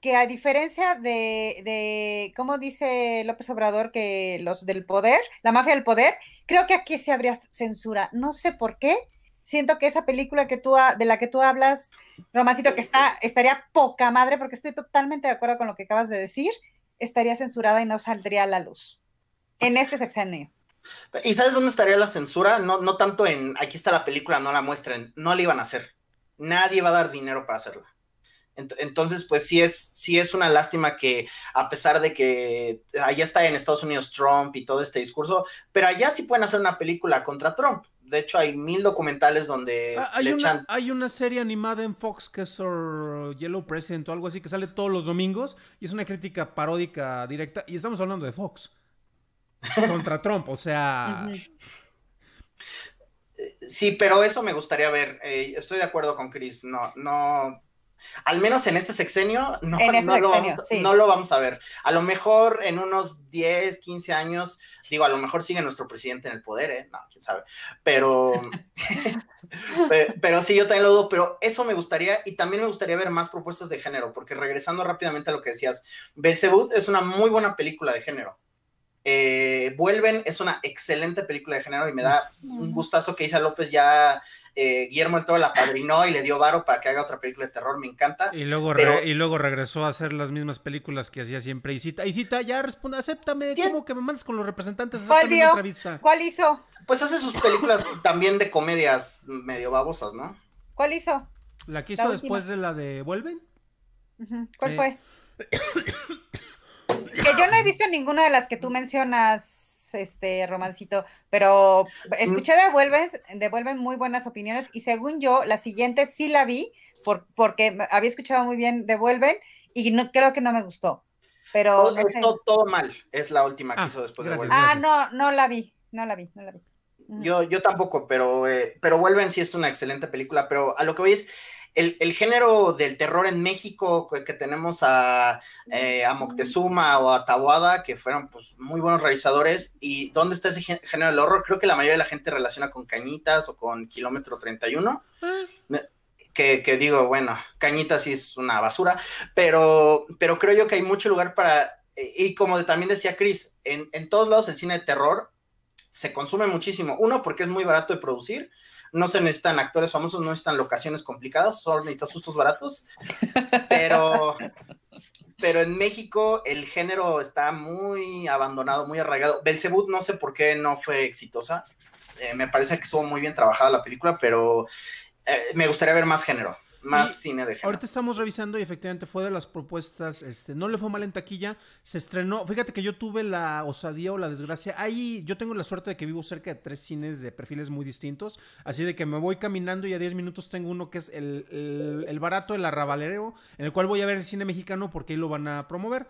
que a diferencia de, de, ¿cómo dice López Obrador? Que los del poder, la mafia del poder, creo que aquí se habría censura. No sé por qué, siento que esa película que tú de la que tú hablas, Romancito, que está, estaría poca madre, porque estoy totalmente de acuerdo con lo que acabas de decir, estaría censurada y no saldría a la luz en este sexenio. ¿Y sabes dónde estaría la censura? No, no tanto en aquí está la película, no la muestren, no la iban a hacer. Nadie va a dar dinero para hacerla. Entonces, pues sí es, sí es una lástima que a pesar de que allá está en Estados Unidos Trump y todo este discurso, pero allá sí pueden hacer una película contra Trump de hecho, hay mil documentales donde ah, hay una, Hay una serie animada en Fox que es uh, Yellow President o algo así que sale todos los domingos y es una crítica paródica directa. Y estamos hablando de Fox [LAUGHS] contra Trump, o sea. Eh, sí, pero eso me gustaría ver. Eh, estoy de acuerdo con Chris. No, no. Al menos en este sexenio, este no, lo vamos, a ver. A lo mejor en unos 10, 15 años, digo, a lo mejor sigue nuestro presidente en el poder, ¿eh? No, quién sabe. Pero, [LAUGHS] pero, sí, yo también lo dudo, pero eso me gustaría y también me gustaría ver más propuestas de género, porque regresando rápidamente a lo que decías, Belzebud es una muy buena película de género. Eh, vuelven es una excelente película de género y me da un gustazo que Isa López ya eh, Guillermo el Toro la padrinó y le dio varo para que haga otra película de terror, me encanta. Y luego, y luego regresó a hacer las mismas películas que hacía siempre. Isita, Isita, ya responde, acéptame, como que me mandes con los representantes? ¿Cuál vio? Entrevista? ¿Cuál hizo? Pues hace sus películas también de comedias medio babosas, ¿no? ¿Cuál hizo? ¿La que hizo después de la de Vuelven? ¿Cuál fue? [COUGHS] Que yo no he visto ninguna de las que tú mencionas, este romancito, pero escuché mm. de devuelven muy buenas opiniones y según yo, la siguiente sí la vi porque había escuchado muy bien Devuelven y no, creo que no me gustó. Pero todo, mal es la última que ah, hizo después de Ah, no, no la vi, no la vi, no la vi. Yo, yo tampoco, pero, eh, pero Vuelven sí es una excelente película, pero a lo que voy es, el, género del terror en México, que, tenemos a, eh, a, Moctezuma o a Tawada, que fueron pues, muy buenos realizadores, y dónde está ese género del horror, creo que la mayoría de la gente relaciona con Cañitas o con Kilómetro 31. Ah. Que, que, digo, bueno, Cañitas sí es una basura, pero, pero creo yo que hay mucho lugar para. Eh, y como también decía Chris, en, en todos lados el cine de terror se consume muchísimo. Uno, porque es muy barato de producir no se necesitan actores famosos, no necesitan locaciones complicadas, solo necesitas sustos baratos. Pero, [LAUGHS] pero en México el género está muy abandonado, muy arraigado. Belcebú, no sé por qué no fue exitosa. Eh, me parece que estuvo muy bien trabajada la película, pero eh, me gustaría ver más género más cine de género. Ahorita estamos revisando y efectivamente fue de las propuestas, este, no le fue mal en taquilla, se estrenó, fíjate que yo tuve la osadía o la desgracia, ahí yo tengo la suerte de que vivo cerca de tres cines de perfiles muy distintos, así de que me voy caminando y a 10 minutos tengo uno que es el, barato, el arrabalero, en el cual voy a ver el cine mexicano porque ahí lo van a promover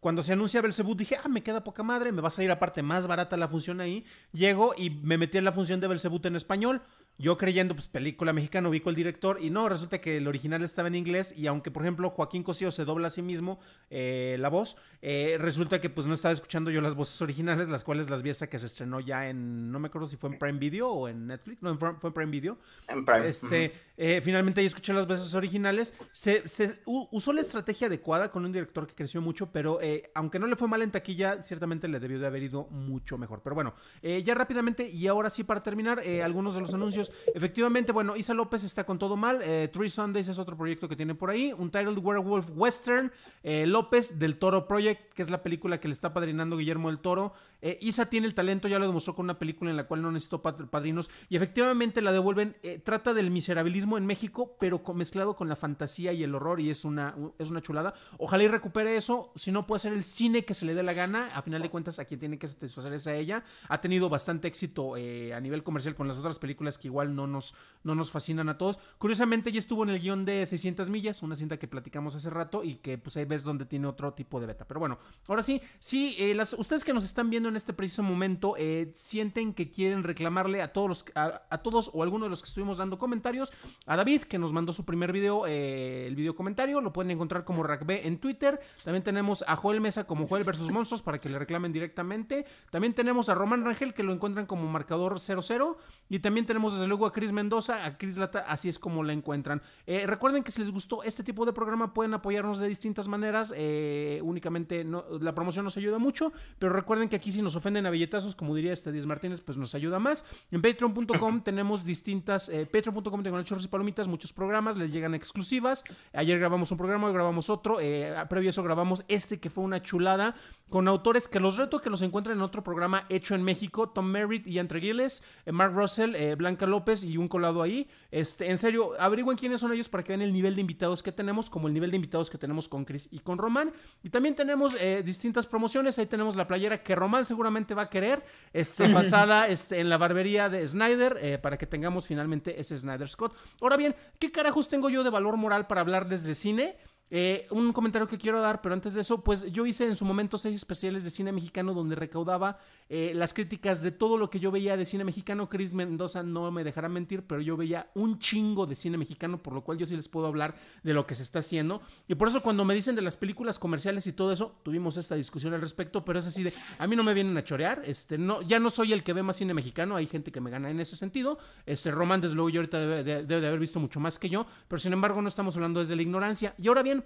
cuando se anuncia Belcebú dije, ah, me queda poca madre, me va a salir aparte más barata la función ahí. Llego y me metí en la función de Belcebú en español yo creyendo, pues película mexicana, ubico el director y no, resulta que el original estaba en inglés y aunque, por ejemplo, Joaquín Cosío se dobla a sí mismo eh, la voz, eh, resulta que pues no estaba escuchando yo las voces originales, las cuales las vi hasta que se estrenó ya en, no me acuerdo si fue en Prime Video o en Netflix, no, fue en Prime Video. En Prime. Este, eh, finalmente ahí escuché las veces originales. Se, usó la estrategia adecuada con un director que creció mucho, pero eh, aunque no le fue mal en taquilla, ciertamente le debió de haber ido mucho mejor. Pero bueno, eh, ya rápidamente y ahora sí para terminar, algunos de los anuncios. Efectivamente, bueno, Isa López está con todo mal. Three Sundays es otro proyecto que tiene por ahí. Un Titled Werewolf Western. López del Toro Project, que es la película que le está padrinando Guillermo del Toro. Isa tiene el talento, ya lo demostró con una película en la cual no necesitó padrinos. Y efectivamente la devuelven, trata del miserabilismo en México, pero mezclado con la fantasía y el horror, y es una, es una chulada. Ojalá y recupere eso, si no puede ser el cine que se le dé la gana, a final de cuentas a quien tiene que satisfacer es a ella. Ha tenido bastante éxito eh, a nivel comercial con las otras películas que igual no nos, no nos fascinan a todos. Curiosamente ya estuvo en el guión de 600 millas, una cinta que platicamos hace rato y que pues ahí ves donde tiene otro tipo de beta. Pero bueno, ahora sí, sí, eh, las, ustedes que nos están viendo en este preciso momento, eh, sienten que quieren reclamarle a todos, los, a, todos o alguno de los que estuvimos dando comentarios, a David, que nos mandó su primer video, eh, el video comentario. Lo pueden encontrar como rugby en Twitter. También tenemos a Joel Mesa como Joel versus Monstruos para que le reclamen directamente. También tenemos a Román Rangel, que lo encuentran como marcador 00 Y también tenemos desde luego a Cris Mendoza, a Cris Lata, así es como la encuentran. Eh, recuerden que si les gustó este tipo de programa, pueden apoyarnos de distintas maneras. Eh, únicamente la promoción nos ayuda mucho, pero recuerden que aquí si nos ofenden a billetazos, como diría este Díaz Martínez, pues nos ayuda más. En patreon.com [COUGHS] tenemos distintas, patreon.com tengo el y Palomitas, muchos programas, les llegan exclusivas. Ayer grabamos un programa, hoy grabamos otro. Eh, previo a eso grabamos este que fue una chulada con autores que los reto que los encuentren en otro programa hecho en México. Tom Merritt y Entre eh, Mark Russell, eh, Blanca López y un colado ahí. Este, en serio, averigüen quiénes son ellos para que vean el nivel de invitados que tenemos, como el nivel de invitados que tenemos con Chris y con Román. Y también tenemos eh, distintas promociones. Ahí tenemos la playera que Román seguramente va a querer, este, [LAUGHS] basada este, en la barbería de Snyder, para que tengamos finalmente ese Snyder Scott. Ahora bien, ¿qué carajos tengo yo de valor moral para hablar desde cine? Eh, un comentario que quiero dar, pero antes de eso, pues yo hice en su momento seis especiales de cine mexicano donde recaudaba eh, las críticas de todo lo que yo veía de cine mexicano. Chris Mendoza no me dejará mentir, pero yo veía un chingo de cine mexicano, por lo cual yo sí les puedo hablar de lo que se está haciendo. Y por eso cuando me dicen de las películas comerciales y todo eso, tuvimos esta discusión al respecto, pero es así de, a mí no me vienen a chorear, este, no, ya no soy el que ve más cine mexicano, hay gente que me gana en ese sentido. Este, Román, desde luego, yo ahorita debe de, haber visto mucho más que yo, pero sin embargo no estamos hablando desde la ignorancia. Y ahora bien,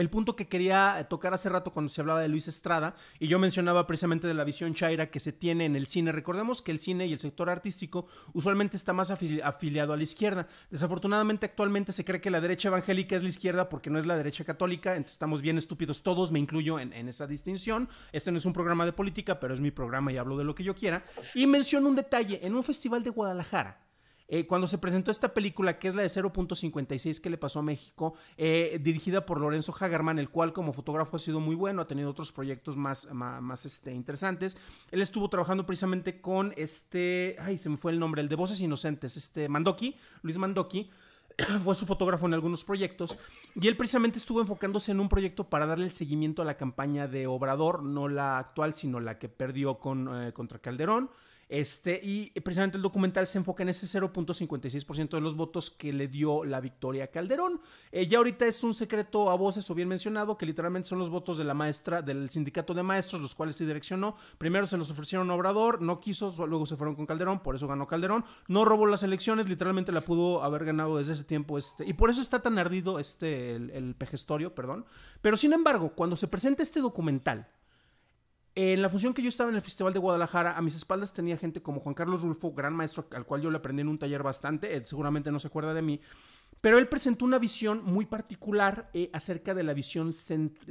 el punto que quería tocar hace rato cuando se hablaba de Luis Estrada, y yo mencionaba precisamente de la visión chaira que se tiene en el cine. Recordemos que el cine y el sector artístico usualmente está más afiliado a la izquierda. Desafortunadamente actualmente se cree que la derecha evangélica es la izquierda porque no es la derecha católica, entonces estamos bien estúpidos todos, me incluyo en, en esa distinción. Este no es un programa de política, pero es mi programa y hablo de lo que yo quiera. Y menciono un detalle, en un festival de Guadalajara, eh, cuando se presentó esta película, que es la de 0.56 que le pasó a México, eh, dirigida por Lorenzo Hagerman, el cual como fotógrafo ha sido muy bueno, ha tenido otros proyectos más, más, este, interesantes. Él estuvo trabajando precisamente con este, ay, se me fue el nombre, el de Voces Inocentes, este Mandoki, Luis Mandoki [CLEARS THROAT] fue su fotógrafo en algunos proyectos y él precisamente estuvo enfocándose en un proyecto para darle el seguimiento a la campaña de Obrador, no la actual, sino la que perdió con, eh, contra Calderón. Este, y eh, precisamente el documental se enfoca en ese 0.56% de los votos que le dio la victoria a Calderón. Eh, ya ahorita es un secreto a voces o bien mencionado que literalmente son los votos de la maestra, del sindicato de maestros, los cuales se direccionó. Primero se los ofrecieron a Obrador, no quiso, luego se fueron con Calderón, por eso ganó Calderón. No robó las elecciones, literalmente la pudo haber ganado desde ese tiempo. Este, y por eso está tan ardido este, el, el pejestorio, perdón. Pero sin embargo, cuando se presenta este documental, en la función que yo estaba en el Festival de Guadalajara, a mis espaldas tenía gente como Juan Carlos Rulfo, gran maestro al cual yo le aprendí en un taller bastante, seguramente no se acuerda de mí, pero él presentó una visión muy particular eh, acerca de la visión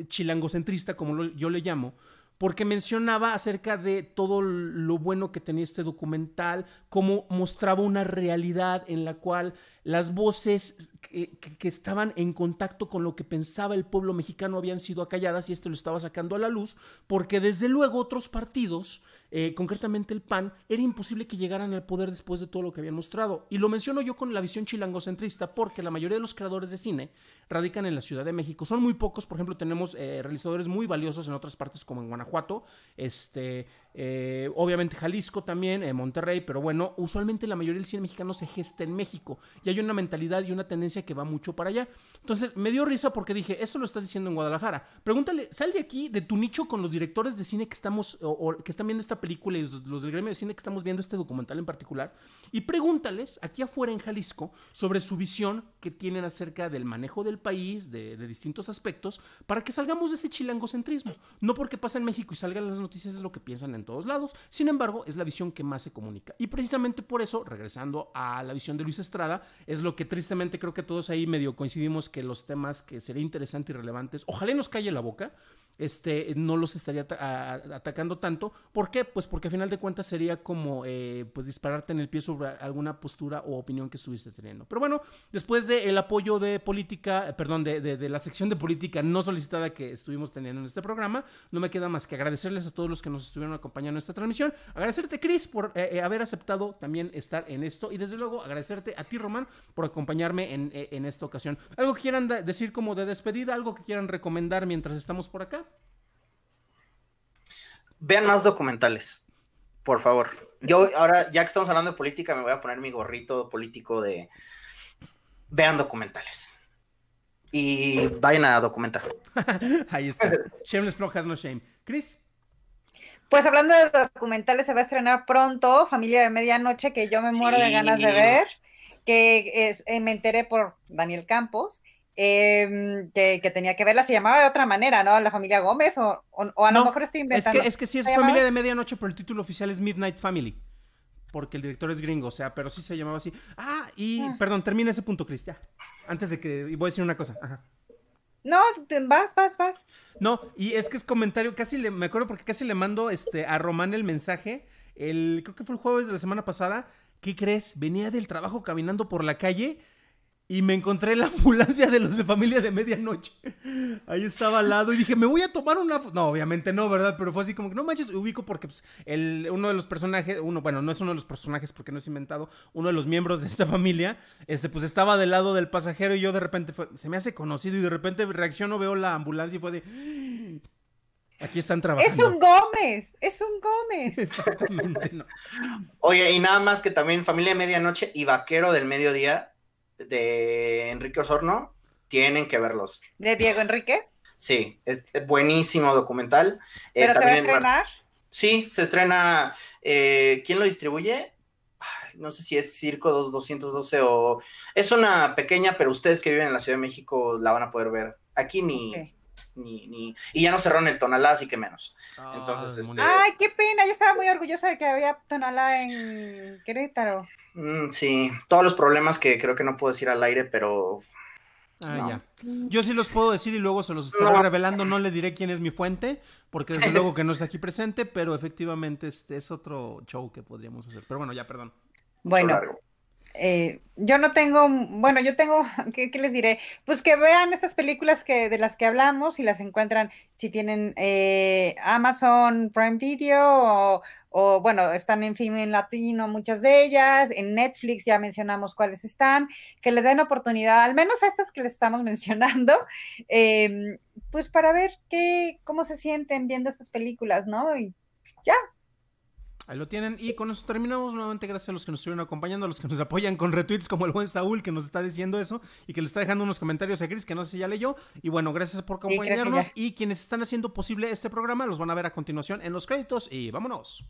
chilangocentrista, como yo le llamo, porque mencionaba acerca de todo lo bueno que tenía este documental, cómo mostraba una realidad en la cual las voces que, estaban en contacto con lo que pensaba el pueblo mexicano habían sido acalladas y esto lo estaba sacando a la luz, porque desde luego otros partidos eh, concretamente el PAN, era imposible que llegaran al poder después de todo lo que habían mostrado. Y lo menciono yo con la visión chilangocentrista, porque la mayoría de los creadores de cine radican en la Ciudad de México. Son muy pocos, por ejemplo, tenemos eh, realizadores muy valiosos en otras partes como en Guanajuato, este, eh, obviamente Jalisco también, eh, Monterrey, pero bueno, usualmente la mayoría del cine mexicano se gesta en México y hay una mentalidad y una tendencia que va mucho para allá. Entonces me dio risa porque dije, eso lo estás diciendo en Guadalajara. Pregúntale, sal de aquí, de tu nicho con los directores de cine que estamos, o, que están viendo esta película y los, del gremio de cine que estamos viendo este documental en particular, y pregúntales aquí afuera en Jalisco sobre su visión que tienen acerca del manejo del país, de, de distintos aspectos, para que salgamos de ese chilangocentrismo. No porque pasa en México y salgan las noticias es lo que piensan en en todos lados, sin embargo es la visión que más se comunica. Y precisamente por eso, regresando a la visión de Luis Estrada, es lo que tristemente creo que todos ahí medio coincidimos que los temas que serían interesantes y relevantes, ojalá nos calle la boca, este, no los estaría atacando tanto. ¿Por qué? Pues porque a final de cuentas sería como eh, pues dispararte en el pie sobre alguna postura o opinión que estuviste teniendo. Pero bueno, después del el apoyo de política, eh, perdón, de, de, la sección de política no solicitada que estuvimos teniendo en este programa, no me queda más que agradecerles a todos los que nos estuvieron acompañando en esta transmisión. Agradecerte, Chris, por eh, haber aceptado también estar en esto. Y desde luego, agradecerte a ti, Román, por acompañarme en, en esta ocasión. ¿Algo que quieran decir como de despedida? ¿Algo que quieran recomendar mientras estamos por acá? Vean más documentales, por favor. Yo ahora, ya que estamos hablando de política, me voy a poner mi gorrito político de... Vean documentales. Y vayan a documentar. [LAUGHS] Ahí está. Shameless pro has no shame. Chris. Pues hablando de documentales, se va a estrenar pronto Familia de Medianoche, que yo me muero de ganas de ver, que eh, me enteré por Daniel Campos. Em, que, tenía que verla, se llamaba de otra manera, ¿no? La familia Gómez, o, a lo mejor estoy inventando. Es que, es sí es Familia de Medianoche, pero el título oficial es Midnight Family, porque el director es gringo, o sea, pero sí se llamaba así. Ah, y, ah. perdón, termina ese punto, Cristian. antes de que, y voy a decir una cosa, ajá. No, vas, vas, vas. No, y es que es comentario, casi le, me acuerdo porque casi le mando este, a Román el mensaje, el, creo que fue el jueves de la semana pasada, ¿qué crees? Venía del trabajo caminando por la calle y me encontré la ambulancia de los de familia de medianoche. Ahí estaba al lado y dije, me voy a tomar una... No, obviamente no, ¿verdad? Pero fue así como que, no manches, ubico porque pues, el, uno de los personajes, uno, bueno, no es uno de los personajes porque no es inventado, uno de los miembros de esta familia, este, pues estaba del lado del pasajero y yo de repente se me hace conocido y de repente reacciono, veo la ambulancia y fue de... Ah, aquí están trabajando. Es un Gómez, es un Gómez. [LAUGHS] Exactamente, Oye, y nada más que también Familia de Medianoche y Vaquero del Mediodía de Enrique Osorno, tienen que verlos. ¿De Diego Enrique? Sí, es buenísimo documental. Eh, ¿Pero se va a estrenar? Sí, se estrena. Eh, ¿Quién lo distribuye? no sé si es Circo 2212 o es una pequeña, pero ustedes que viven en la Ciudad de México la van a poder ver. Aquí ni, ni, ni, y ya no cerraron el Tonalá, así que menos. Ah, Entonces, este, Ay, qué pena, yo estaba muy orgullosa de que había Tonalá en Querétaro. Mm, sí, todos los problemas que creo que no puedo decir al aire, pero... Ah, ya. Yo sí los puedo decir y luego se los estaré revelando, no les diré quién es mi fuente, porque desde [LAUGHS] luego que no está aquí presente, pero efectivamente este es otro show que podríamos hacer. Pero bueno, ya, perdón. Bueno, eh, yo no tengo, bueno, yo tengo, [LAUGHS] ¿qué, les diré? Pues que vean estas películas que, de las que hablamos y las encuentran si tienen eh, Amazon Prime Video o, bueno, están en film en latino muchas de ellas, en Netflix ya mencionamos cuáles están, que le den oportunidad, al menos a estas que les estamos [LAUGHS] mencionando, em, pues para ver qué, cómo se sienten viendo estas películas, ¿no? Y ya, Ahí lo tienen. Y con eso terminamos. Nuevamente, gracias a los que nos estuvieron acompañando, a los que nos apoyan con retweets, como el buen Saúl, que nos está diciendo eso y que le está dejando unos comentarios a Cris, que no sé si ya leyó. Y bueno, gracias por acompañarnos. y quienes están haciendo posible este programa, los van a ver a continuación en los créditos. Y vámonos.